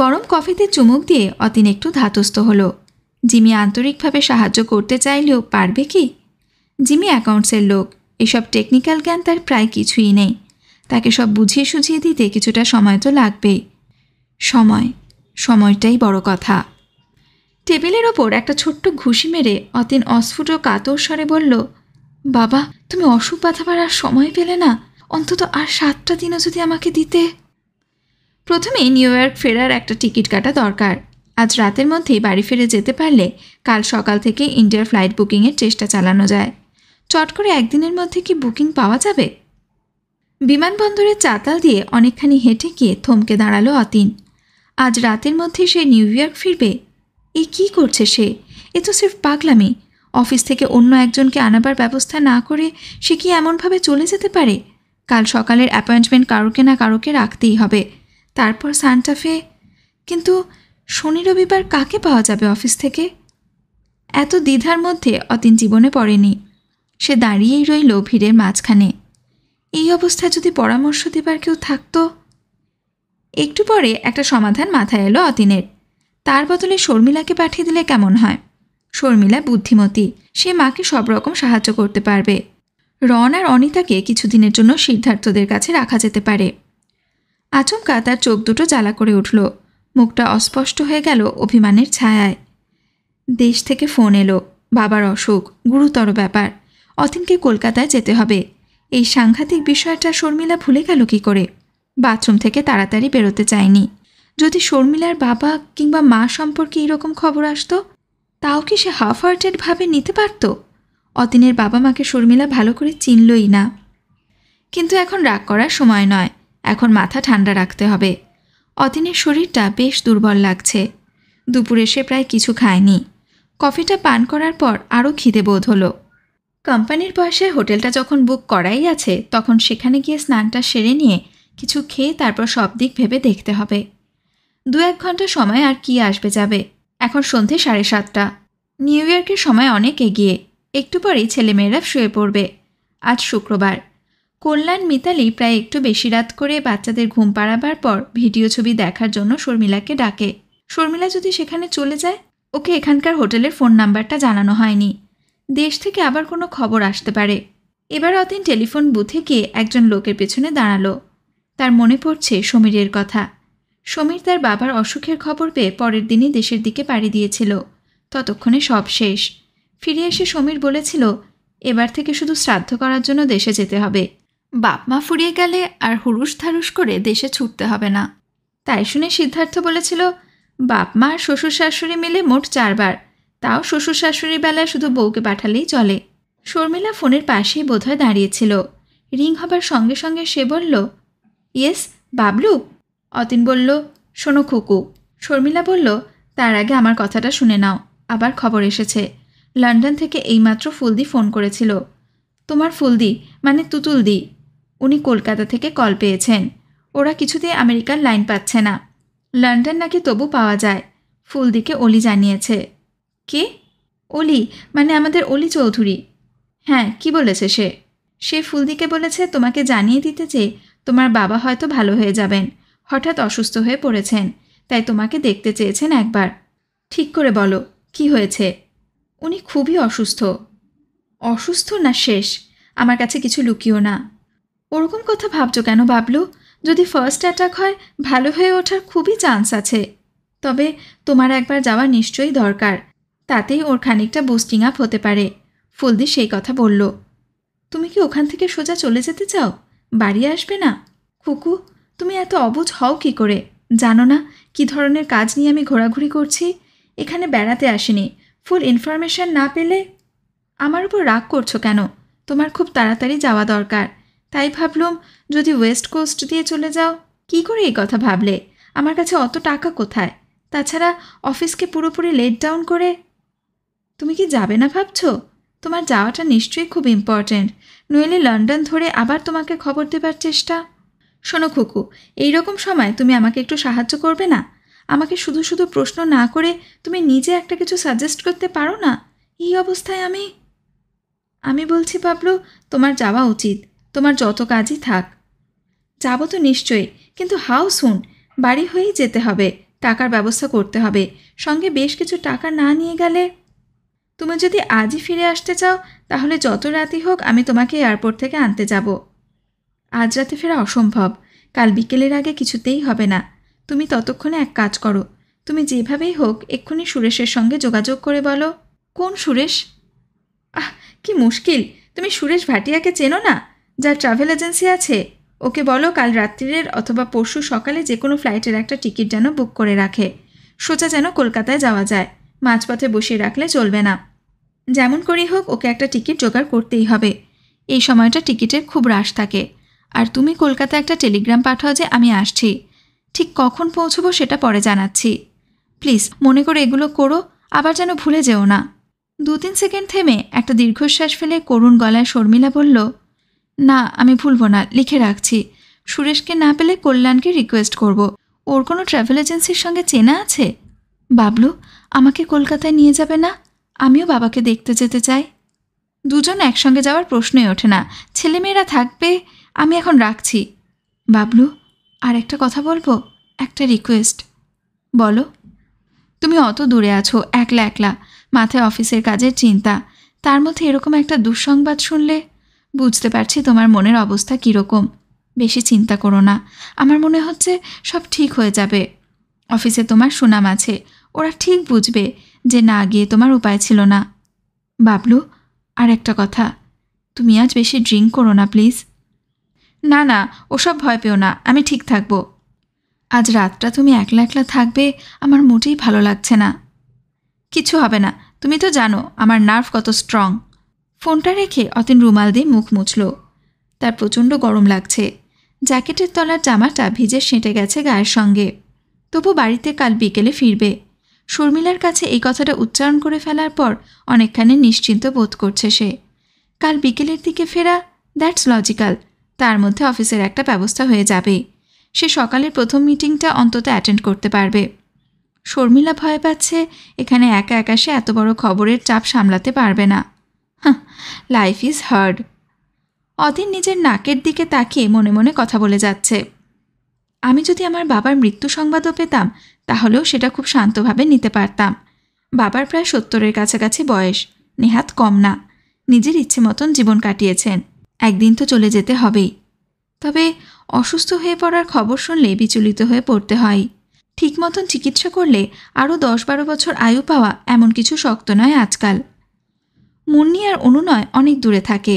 A: গরম কফিতে চুমুক দিয়ে অতীন একটু ধাতস্থ হলো জিমি আন্তরিকভাবে সাহায্য করতে চাইলেও পারবে কি জিমি অ্যাকাউন্টসের লোক এসব টেকনিক্যাল জ্ঞান তার প্রায় কিছুই নেই তাকে সব বুঝিয়ে সুঝিয়ে দিতে কিছুটা সময় তো লাগবেই সময় সময়টাই বড় কথা টেবিলের ওপর একটা ছোট্ট ঘুষি মেরে অতীন অস্ফুট কাতর স্বরে বলল বাবা তুমি অসুখ বাঁধাবার আর সময় পেলে না অন্তত আর সাতটা দিনও যদি আমাকে দিতে প্রথমে নিউ ইয়র্ক ফেরার একটা টিকিট কাটা দরকার আজ রাতের মধ্যেই বাড়ি ফিরে যেতে পারলে কাল সকাল থেকে ইন্ডিয়ার ফ্লাইট বুকিংয়ের চেষ্টা চালানো যায় চট করে একদিনের মধ্যে কি বুকিং পাওয়া যাবে বিমানবন্দরের চাতাল দিয়ে অনেকখানি হেঁটে গিয়ে থমকে দাঁড়ালো অতীন আজ রাতের মধ্যে সে নিউ ইয়র্ক ফিরবে এ কি করছে সে এ তো সিফ পাগলামি অফিস থেকে অন্য একজনকে আনাবার ব্যবস্থা না করে সে কি এমনভাবে চলে যেতে পারে কাল সকালের অ্যাপয়েন্টমেন্ট কারোকে না কারোকে রাখতেই হবে তারপর সান্টাফে কিন্তু শনি রবিবার কাকে পাওয়া যাবে অফিস থেকে এত দ্বিধার মধ্যে অতীন জীবনে পড়েনি সে দাঁড়িয়েই রইল ভিড়ের মাঝখানে এই অবস্থায় যদি পরামর্শ দেবার কেউ থাকতো একটু পরে একটা সমাধান মাথায় এলো অতীনের তার বদলে শর্মিলাকে পাঠিয়ে দিলে কেমন হয় শর্মিলা বুদ্ধিমতী সে মাকে সব রকম সাহায্য করতে পারবে রন আর অনিতাকে কিছুদিনের জন্য সিদ্ধার্থদের কাছে রাখা যেতে পারে আচমকা তার চোখ দুটো জ্বালা করে উঠল মুখটা অস্পষ্ট হয়ে গেল অভিমানের ছায়ায় দেশ থেকে ফোন এলো বাবার অসুখ গুরুতর ব্যাপার অতীনকে কলকাতায় যেতে হবে এই সাংঘাতিক বিষয়টা শর্মিলা ভুলে গেল কি করে বাথরুম থেকে তাড়াতাড়ি বেরোতে চায়নি যদি শর্মিলার বাবা কিংবা মা সম্পর্কে এরকম খবর আসতো তাও কি সে হাফ হার্টেডভাবে নিতে পারত অতীনের বাবা মাকে শর্মিলা ভালো করে চিনলই না কিন্তু এখন রাগ করার সময় নয় এখন মাথা ঠান্ডা রাখতে হবে অতীনের শরীরটা বেশ দুর্বল লাগছে দুপুরে সে প্রায় কিছু খায়নি কফিটা পান করার পর আরও খিদে বোধ হলো কোম্পানির পয়সায় হোটেলটা যখন বুক করাই আছে তখন সেখানে গিয়ে স্নানটা সেরে নিয়ে কিছু খেয়ে তারপর সব দিক ভেবে দেখতে হবে দু এক ঘন্টা সময় আর কি আসবে যাবে এখন সন্ধে সাড়ে সাতটা নিউ ইয়র্কের সময় অনেক এগিয়ে একটু পরেই ছেলেমেয়েরা শুয়ে পড়বে আজ শুক্রবার কল্যাণ মিতালি প্রায় একটু বেশি রাত করে বাচ্চাদের ঘুম পাড়াবার পর ভিডিও ছবি দেখার জন্য শর্মিলাকে ডাকে শর্মিলা যদি সেখানে চলে যায় ওকে এখানকার হোটেলের ফোন নাম্বারটা জানানো হয়নি দেশ থেকে আবার কোনো খবর আসতে পারে এবার অতীন টেলিফোন বুথে গিয়ে একজন লোকের পেছনে দাঁড়ালো তার মনে পড়ছে সমীরের কথা সমীর তার বাবার অসুখের খবর পেয়ে পরের দিনই দেশের দিকে পাড়ি দিয়েছিল ততক্ষণে সব শেষ ফিরে এসে সমীর বলেছিল এবার থেকে শুধু শ্রাদ্ধ করার জন্য দেশে যেতে হবে বাপ মা ফুরিয়ে গেলে আর হুরুস ধারুস করে দেশে ছুটতে হবে না তাই শুনে সিদ্ধার্থ বলেছিল বাপ মা শ্বশুর শাশুড়ি মিলে মোট চারবার তাও শ্বশুর শাশুড়ির বেলায় শুধু বউকে পাঠালেই চলে শর্মিলা ফোনের পাশেই বোধহয় দাঁড়িয়েছিল রিং হবার সঙ্গে সঙ্গে সে বলল ইয়েস বাবলু অতীন বলল শোনো খোকু শর্মিলা বলল তার আগে আমার কথাটা শুনে নাও আবার খবর এসেছে লন্ডন থেকে এইমাত্র ফুলদি ফোন করেছিল তোমার ফুলদি মানে তুতুলদি উনি কলকাতা থেকে কল পেয়েছেন ওরা কিছুতে আমেরিকার লাইন পাচ্ছে না লন্ডন নাকি তবু পাওয়া যায় ফুলদিকে অলি জানিয়েছে কে অলি মানে আমাদের অলি চৌধুরী হ্যাঁ কি বলেছে সে সে ফুলদিকে বলেছে তোমাকে জানিয়ে দিতে যে তোমার বাবা হয়তো ভালো হয়ে যাবেন হঠাৎ অসুস্থ হয়ে পড়েছেন তাই তোমাকে দেখতে চেয়েছেন একবার ঠিক করে বলো কি হয়েছে উনি খুবই অসুস্থ অসুস্থ না শেষ আমার কাছে কিছু লুকিও না ওরকম কথা ভাবছো কেন বাবলু যদি ফার্স্ট অ্যাটাক হয় ভালো হয়ে ওঠার খুবই চান্স আছে তবে তোমার একবার যাওয়া নিশ্চয়ই দরকার তাতেই ওর খানিকটা বুস্টিং আপ হতে পারে ফুলদি সেই কথা বলল তুমি কি ওখান থেকে সোজা চলে যেতে চাও বাড়ি আসবে না খুকু তুমি এত অবুঝ হও কি করে জানো না কি ধরনের কাজ নিয়ে আমি ঘোরাঘুরি করছি এখানে বেড়াতে আসিনি ফুল ইনফরমেশন না পেলে আমার উপর রাগ করছো কেন তোমার খুব তাড়াতাড়ি যাওয়া দরকার তাই ভাবলুম যদি ওয়েস্ট কোস্ট দিয়ে চলে যাও কি করে এই কথা ভাবলে আমার কাছে অত টাকা কোথায় তাছাড়া অফিসকে পুরোপুরি লেট ডাউন করে তুমি কি যাবে না ভাবছো তোমার যাওয়াটা নিশ্চয়ই খুব ইম্পর্ট্যান্ট নইলে লন্ডন ধরে আবার তোমাকে খবর দেবার চেষ্টা শোনো খুকু এইরকম সময় তুমি আমাকে একটু সাহায্য করবে না আমাকে শুধু শুধু প্রশ্ন না করে তুমি নিজে একটা কিছু সাজেস্ট করতে পারো না এই অবস্থায় আমি আমি বলছি বাবলু তোমার যাওয়া উচিত তোমার যত কাজই থাক যাব তো নিশ্চয়ই কিন্তু হাউ শুন বাড়ি হয়েই যেতে হবে টাকার ব্যবস্থা করতে হবে সঙ্গে বেশ কিছু টাকা না নিয়ে গেলে তুমি যদি আজই ফিরে আসতে চাও তাহলে যত রাতি হোক আমি তোমাকে এয়ারপোর্ট থেকে আনতে যাব আজ রাতে ফেরা অসম্ভব কাল বিকেলের আগে কিছুতেই হবে না তুমি ততক্ষণে এক কাজ করো তুমি যেভাবেই হোক এক্ষুনি সুরেশের সঙ্গে যোগাযোগ করে বলো কোন সুরেশ আহ কি মুশকিল তুমি সুরেশ ভাটিয়াকে চেনো না যার ট্রাভেল এজেন্সি আছে ওকে বলো কাল রাত্রিরের অথবা পরশু সকালে যে কোনো ফ্লাইটের একটা টিকিট যেন বুক করে রাখে সোজা যেন কলকাতায় যাওয়া যায় মাঝপথে বসিয়ে রাখলে চলবে না যেমন করেই হোক ওকে একটা টিকিট জোগাড় করতেই হবে এই সময়টা টিকিটের খুব হ্রাস থাকে আর তুমি কলকাতায় একটা টেলিগ্রাম পাঠাও যে আমি আসছি ঠিক কখন পৌঁছবো সেটা পরে জানাচ্ছি প্লিজ মনে করে এগুলো করো আবার যেন ভুলে যেও না দু তিন সেকেন্ড থেমে একটা দীর্ঘশ্বাস ফেলে করুণ গলায় শর্মিলা বলল না আমি ভুলবো না লিখে রাখছি সুরেশকে না পেলে কল্যাণকে রিকোয়েস্ট করব। ওর কোনো ট্রাভেল এজেন্সির সঙ্গে চেনা আছে বাবলু আমাকে কলকাতায় নিয়ে যাবে না আমিও বাবাকে দেখতে যেতে চাই দুজন একসঙ্গে যাওয়ার প্রশ্নই ওঠে না ছেলেমেয়েরা থাকবে আমি এখন রাখছি বাবলু আর একটা কথা বলবো একটা রিকোয়েস্ট বলো তুমি অত দূরে আছো একলা একলা মাথায় অফিসের কাজের চিন্তা তার মধ্যে এরকম একটা দুঃসংবাদ শুনলে বুঝতে পারছি তোমার মনের অবস্থা কীরকম বেশি চিন্তা করো না আমার মনে হচ্ছে সব ঠিক হয়ে যাবে অফিসে তোমার সুনাম আছে ওরা ঠিক বুঝবে যে না গিয়ে তোমার উপায় ছিল না বাবলু আর একটা কথা তুমি আজ বেশি ড্রিঙ্ক করো না প্লিজ না না ওসব ভয় পেও না আমি ঠিক থাকব আজ রাতটা তুমি একলা একলা থাকবে আমার মোটেই ভালো লাগছে না কিছু হবে না তুমি তো জানো আমার নার্ভ কত স্ট্রং ফোনটা রেখে অতীন রুমাল দিয়ে মুখ মুছল তার প্রচণ্ড গরম লাগছে জ্যাকেটের তলার জামাটা ভিজে সেঁটে গেছে গায়ের সঙ্গে তবু বাড়িতে কাল বিকেলে ফিরবে শর্মিলার কাছে এই কথাটা উচ্চারণ করে ফেলার পর অনেকখানি নিশ্চিন্ত বোধ করছে সে কাল বিকেলের দিকে ফেরা দ্যাটস লজিক্যাল তার মধ্যে অফিসের একটা ব্যবস্থা হয়ে যাবে সে সকালের প্রথম মিটিংটা অন্তত অ্যাটেন্ড করতে পারবে শর্মিলা ভয় পাচ্ছে এখানে একা একা সে এত বড় খবরের চাপ সামলাতে পারবে না লাইফ ইজ হার্ড অতীন নিজের নাকের দিকে তাকিয়ে মনে মনে কথা বলে যাচ্ছে আমি যদি আমার বাবার মৃত্যু সংবাদও পেতাম তাহলেও সেটা খুব শান্তভাবে নিতে পারতাম বাবার প্রায় সত্তরের কাছাকাছি বয়স নেহাত কম না নিজের ইচ্ছে মতন জীবন কাটিয়েছেন একদিন তো চলে যেতে হবেই তবে অসুস্থ হয়ে পড়ার খবর শুনলে বিচলিত হয়ে পড়তে হয় ঠিক মতন চিকিৎসা করলে আরও দশ বারো বছর আয়ু পাওয়া এমন কিছু শক্ত নয় আজকাল মুন্নি আর অনুনয় অনেক দূরে থাকে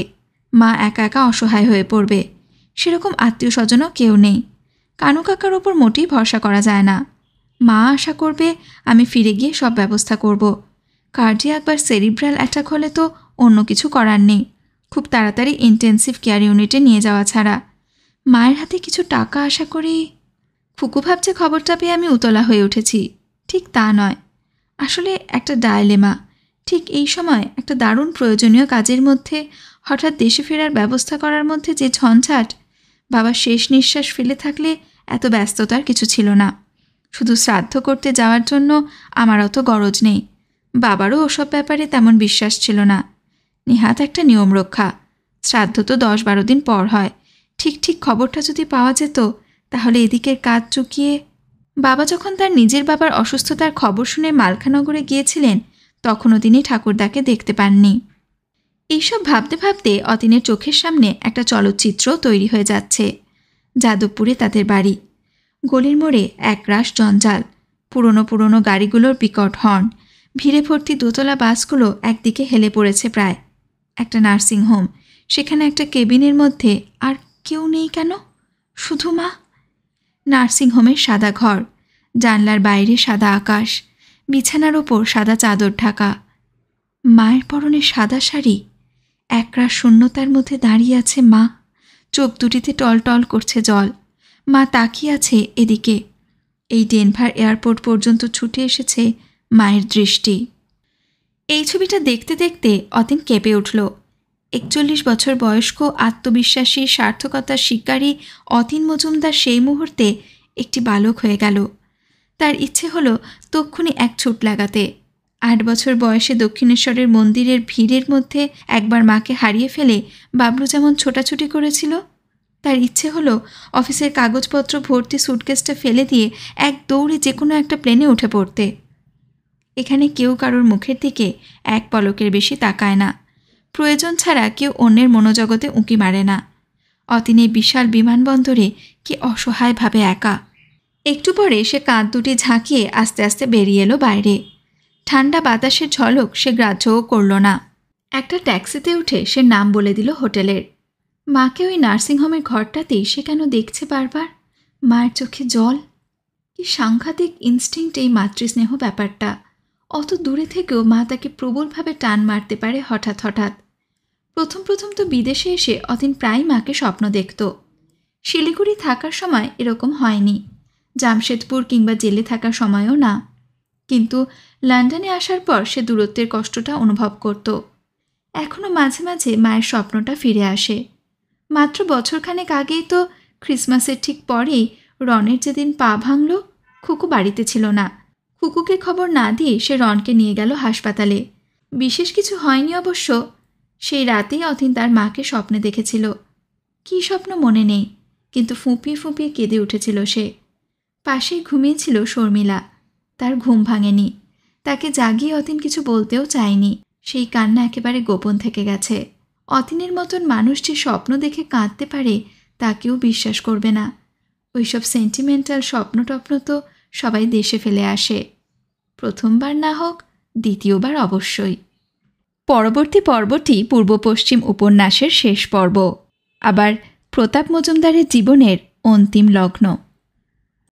A: মা একা একা অসহায় হয়ে পড়বে সেরকম আত্মীয় স্বজনও কেউ নেই কানু কাকার ওপর মোটেই ভরসা করা যায় না মা আশা করবে আমি ফিরে গিয়ে সব ব্যবস্থা করব। কার্ডিয়াক বা সেরিব্রাল অ্যাটাক হলে তো অন্য কিছু করার নেই খুব তাড়াতাড়ি ইন্টেন্সিভ কেয়ার ইউনিটে নিয়ে যাওয়া ছাড়া মায়ের হাতে কিছু টাকা আশা করি ফুকু ভাবছে খবরটা পেয়ে আমি উতলা হয়ে উঠেছি ঠিক তা নয় আসলে একটা ডায়লেমা ঠিক এই সময় একটা দারুণ প্রয়োজনীয় কাজের মধ্যে হঠাৎ দেশে ফেরার ব্যবস্থা করার মধ্যে যে ঝঞ্ঝাট বাবা শেষ নিঃশ্বাস ফেলে থাকলে এত ব্যস্ততার কিছু ছিল না শুধু শ্রাদ্ধ করতে যাওয়ার জন্য আমার অত গরজ নেই বাবারও ওসব ব্যাপারে তেমন বিশ্বাস ছিল না নেহাত একটা নিয়ম রক্ষা শ্রাদ্ধ তো দশ বারো দিন পর হয় ঠিক ঠিক খবরটা যদি পাওয়া যেত তাহলে এদিকের কাজ চুকিয়ে বাবা যখন তার নিজের বাবার অসুস্থতার খবর শুনে মালখানগরে গিয়েছিলেন তখনও তিনি ঠাকুরদাকে দেখতে পাননি এইসব ভাবতে ভাবতে অতীনের চোখের সামনে একটা চলচ্চিত্র তৈরি হয়ে যাচ্ছে যাদবপুরে তাদের বাড়ি গলির মোড়ে এক রাশ জঞ্জাল পুরনো পুরনো গাড়িগুলোর বিকট হর্ন ভিড়ে ভর্তি দোতলা বাসগুলো একদিকে হেলে পড়েছে প্রায় একটা নার্সিং হোম সেখানে একটা কেবিনের মধ্যে আর কেউ নেই কেন শুধু মা নার্সিংহোমের সাদা ঘর জানলার বাইরে সাদা আকাশ বিছানার ওপর সাদা চাদর ঢাকা মায়ের পরনে সাদা শাড়ি একরা শূন্যতার মধ্যে দাঁড়িয়ে আছে মা চোখ দুটিতে টলটল করছে জল মা তাকিয়ে আছে এদিকে এই ডেনভার এয়ারপোর্ট পর্যন্ত ছুটে এসেছে মায়ের দৃষ্টি এই ছবিটা দেখতে দেখতে অতীন কেঁপে উঠল একচল্লিশ বছর বয়স্ক আত্মবিশ্বাসী সার্থকতার শিকারী অতীন মজুমদার সেই মুহূর্তে একটি বালক হয়ে গেল তার ইচ্ছে হলো তক্ষুনি এক ছুট লাগাতে আট বছর বয়সে দক্ষিণেশ্বরের মন্দিরের ভিড়ের মধ্যে একবার মাকে হারিয়ে ফেলে বাবলু যেমন ছোটাছুটি করেছিল তার ইচ্ছে হলো অফিসের কাগজপত্র ভর্তি সুটকেসটা ফেলে দিয়ে এক দৌড়ে যে কোনো একটা প্লেনে উঠে পড়তে এখানে কেউ কারোর মুখের দিকে এক পলকের বেশি তাকায় না প্রয়োজন ছাড়া কেউ অন্যের মনোজগতে উঁকি মারে না অতিনে বিশাল বিমানবন্দরে কি অসহায়ভাবে একা একটু পরে সে কাঁধ দুটি ঝাঁকিয়ে আস্তে আস্তে বেরিয়ে এলো বাইরে ঠান্ডা বাতাসের ঝলক সে গ্রাহ্যও করল না একটা ট্যাক্সিতে উঠে সে নাম বলে দিল হোটেলের মাকে ওই নার্সিংহোমের ঘরটাতেই সে কেন দেখছে বারবার মায়ের চোখে জল কি সাংঘাতিক ইনস্টিংক্ট এই মাতৃস্নেহ ব্যাপারটা অত দূরে থেকেও মা তাকে প্রবলভাবে টান মারতে পারে হঠাৎ হঠাৎ প্রথম প্রথম তো বিদেশে এসে অতীন প্রায় মাকে স্বপ্ন দেখত শিলিগুড়ি থাকার সময় এরকম হয়নি জামশেদপুর কিংবা জেলে থাকার সময়ও না কিন্তু লন্ডনে আসার পর সে দূরত্বের কষ্টটা অনুভব করত এখনও মাঝে মাঝে মায়ের স্বপ্নটা ফিরে আসে মাত্র বছরখানেক আগেই তো ক্রিসমাসের ঠিক পরেই রনের যেদিন পা ভাঙল খুকু বাড়িতে ছিল না খুকুকে খবর না দিয়ে সে রনকে নিয়ে গেল হাসপাতালে বিশেষ কিছু হয়নি অবশ্য সেই রাতেই অথিন তার মাকে স্বপ্নে দেখেছিল কি স্বপ্ন মনে নেই কিন্তু ফুঁপিয়ে ফুঁপিয়ে কেঁদে উঠেছিল সে পাশেই ঘুমিয়েছিল শর্মিলা তার ঘুম ভাঙেনি তাকে জাগিয়ে অতীন কিছু বলতেও চায়নি সেই কান্না একেবারে গোপন থেকে গেছে অতীনের মতন মানুষ যে স্বপ্ন দেখে কাঁদতে পারে তাকেও বিশ্বাস করবে না ওইসব সেন্টিমেন্টাল স্বপ্ন টপ্ন তো সবাই দেশে ফেলে আসে প্রথমবার না হোক দ্বিতীয়বার অবশ্যই পরবর্তী পর্বটি পূর্ব পশ্চিম উপন্যাসের শেষ পর্ব আবার প্রতাপ মজুমদারের জীবনের অন্তিম লগ্ন